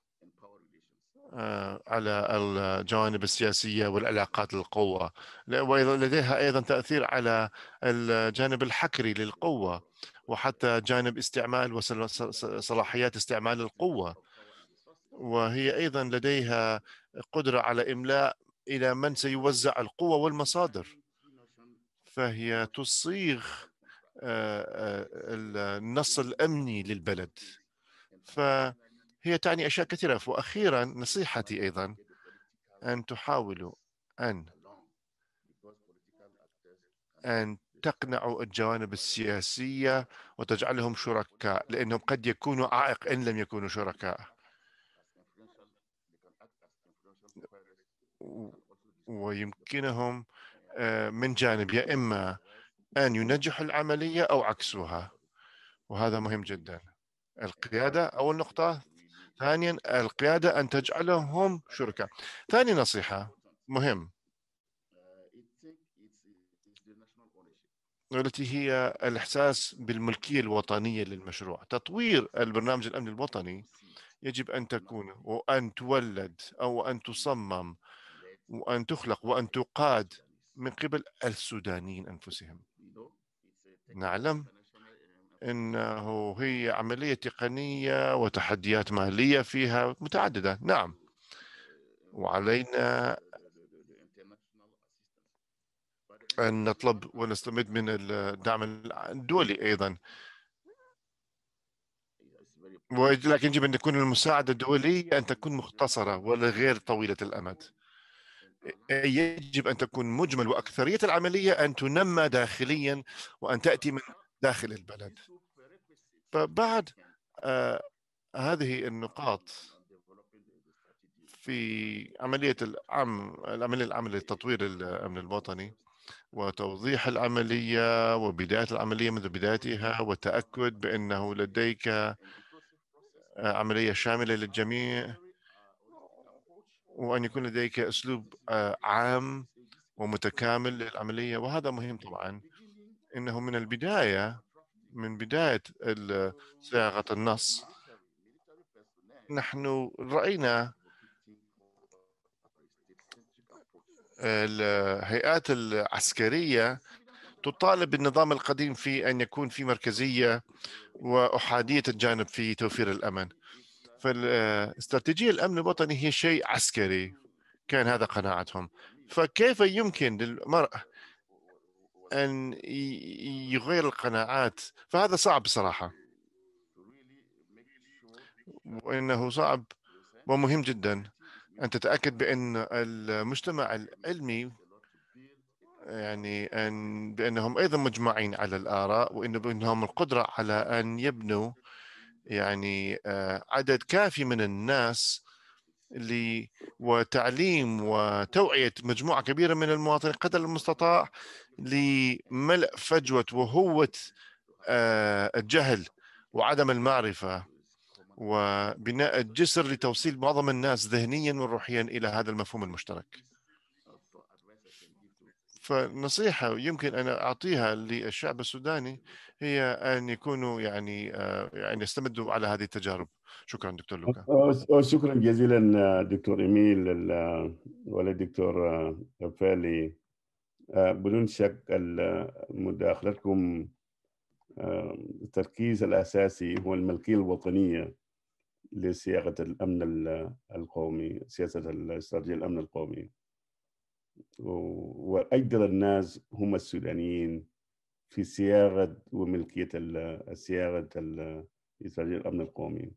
آه، على الجوانب السياسية والعلاقات القوة ولديها لديها أيضا تأثير على الجانب الحكري للقوة وحتى جانب استعمال وصلاحيات استعمال القوة وهي أيضا لديها قدرة على إملاء إلى من سيوزع القوة والمصادر فهي تصيغ آه، آه، النص الأمني للبلد ف هي تعني أشياء كثيرة وأخيرا نصيحتي أيضا أن تحاولوا أن أن تقنعوا الجوانب السياسية وتجعلهم شركاء لأنهم قد يكونوا عائق إن لم يكونوا شركاء ويمكنهم آه، من جانب يا إما أن ينجحوا العملية أو عكسها وهذا مهم جدا القيادة أول نقطة ثانيا القيادة أن تجعلهم شركاء ثاني نصيحة مهم التي هي الإحساس بالملكية الوطنية للمشروع تطوير البرنامج الأمني الوطني يجب أن تكون وأن تولد أو أن تصمم وأن تخلق وأن تقاد من قبل السودانيين أنفسهم نعلم انه هي عمليه تقنيه وتحديات ماليه فيها متعدده نعم وعلينا ان نطلب ونستمد من الدعم الدولي ايضا ولكن يجب ان تكون المساعده الدوليه ان تكون مختصره ولا غير طويله الامد يجب ان تكون مجمل واكثريه العمليه ان تنمى داخليا وان تاتي من داخل البلد فبعد آه هذه النقاط في عملية العم العملية العمل لتطوير الأمن الوطني وتوضيح العملية وبداية العملية منذ بدايتها والتأكد بأنه لديك آه، عملية شاملة للجميع وأن يكون لديك أسلوب آه، عام ومتكامل للعملية وهذا مهم طبعا انه من البدايه من بدايه صياغه النص نحن راينا الهيئات العسكريه تطالب النظام القديم في ان يكون في مركزيه واحاديه الجانب في توفير الامن فالاستراتيجيه الامن الوطني هي شيء عسكري كان هذا قناعتهم فكيف يمكن للمراه ان يغير القناعات فهذا صعب بصراحه وانه صعب ومهم جدا ان تتاكد بان المجتمع العلمي يعني ان بانهم ايضا مجمعين على الاراء وان بانهم القدره على ان يبنوا يعني آه، عدد كافي من الناس وتعليم وتوعيه مجموعه كبيره من المواطنين قدر المستطاع لملء فجوة وهوة آه، الجهل وعدم المعرفة وبناء الجسر لتوصيل معظم الناس ذهنيا وروحيا إلى هذا المفهوم المشترك فنصيحة يمكن أن أعطيها للشعب السوداني هي أن يكونوا يعني آه، يعني يستمدوا على هذه التجارب شكرا دكتور لوكا شكرا جزيلا آه، دكتور إيميل والدكتور فالي آه، بدون شك مداخلتكم آه، التركيز الأساسي هو الملكية الوطنية لصياغة الأمن القومي سياسة الاستراتيجية الأمن القومي وأجدر الناس هم السودانيين في صياغة وملكية صياغة الاستراتيجية الأمن القومي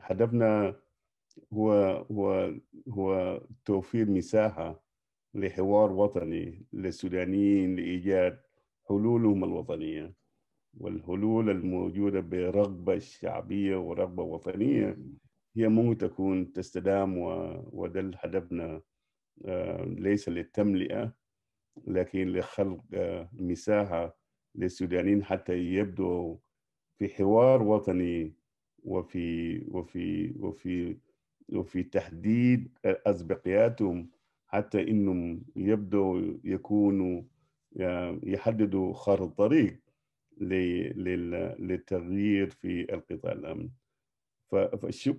هدفنا هو هو هو توفير مساحة لحوار وطني للسودانيين لإيجاد حلولهم الوطنية والحلول الموجودة برغبة شعبية ورغبة وطنية هي ممكن تكون تستدام ودل هدفنا آه، ليس للتملئة لكن لخلق آه، مساحة للسودانيين حتى يبدوا في حوار وطني وفي وفي وفي وفي تحديد أسبقياتهم حتى انهم يبدوا يكونوا آه، يحددوا خارطه الطريق للتغيير في القطاع الامن فالشكر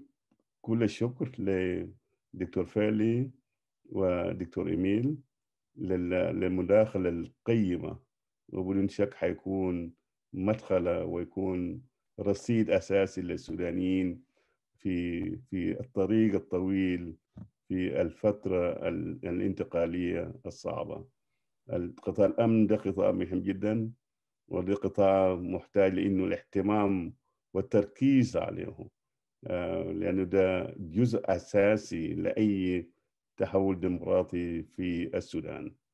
كل الشكر لدكتور فالي ودكتور ايميل للمداخله القيمه وبدون شك حيكون مدخلة ويكون رصيد أساسي للسودانيين في في الطريق الطويل في الفترة الانتقالية الصعبة القطاع الأمن ده قطاع مهم جدا وده قطاع محتاج لأنه الاهتمام والتركيز عليه آه، لأنه ده جزء أساسي لأي تحول ديمقراطي في السودان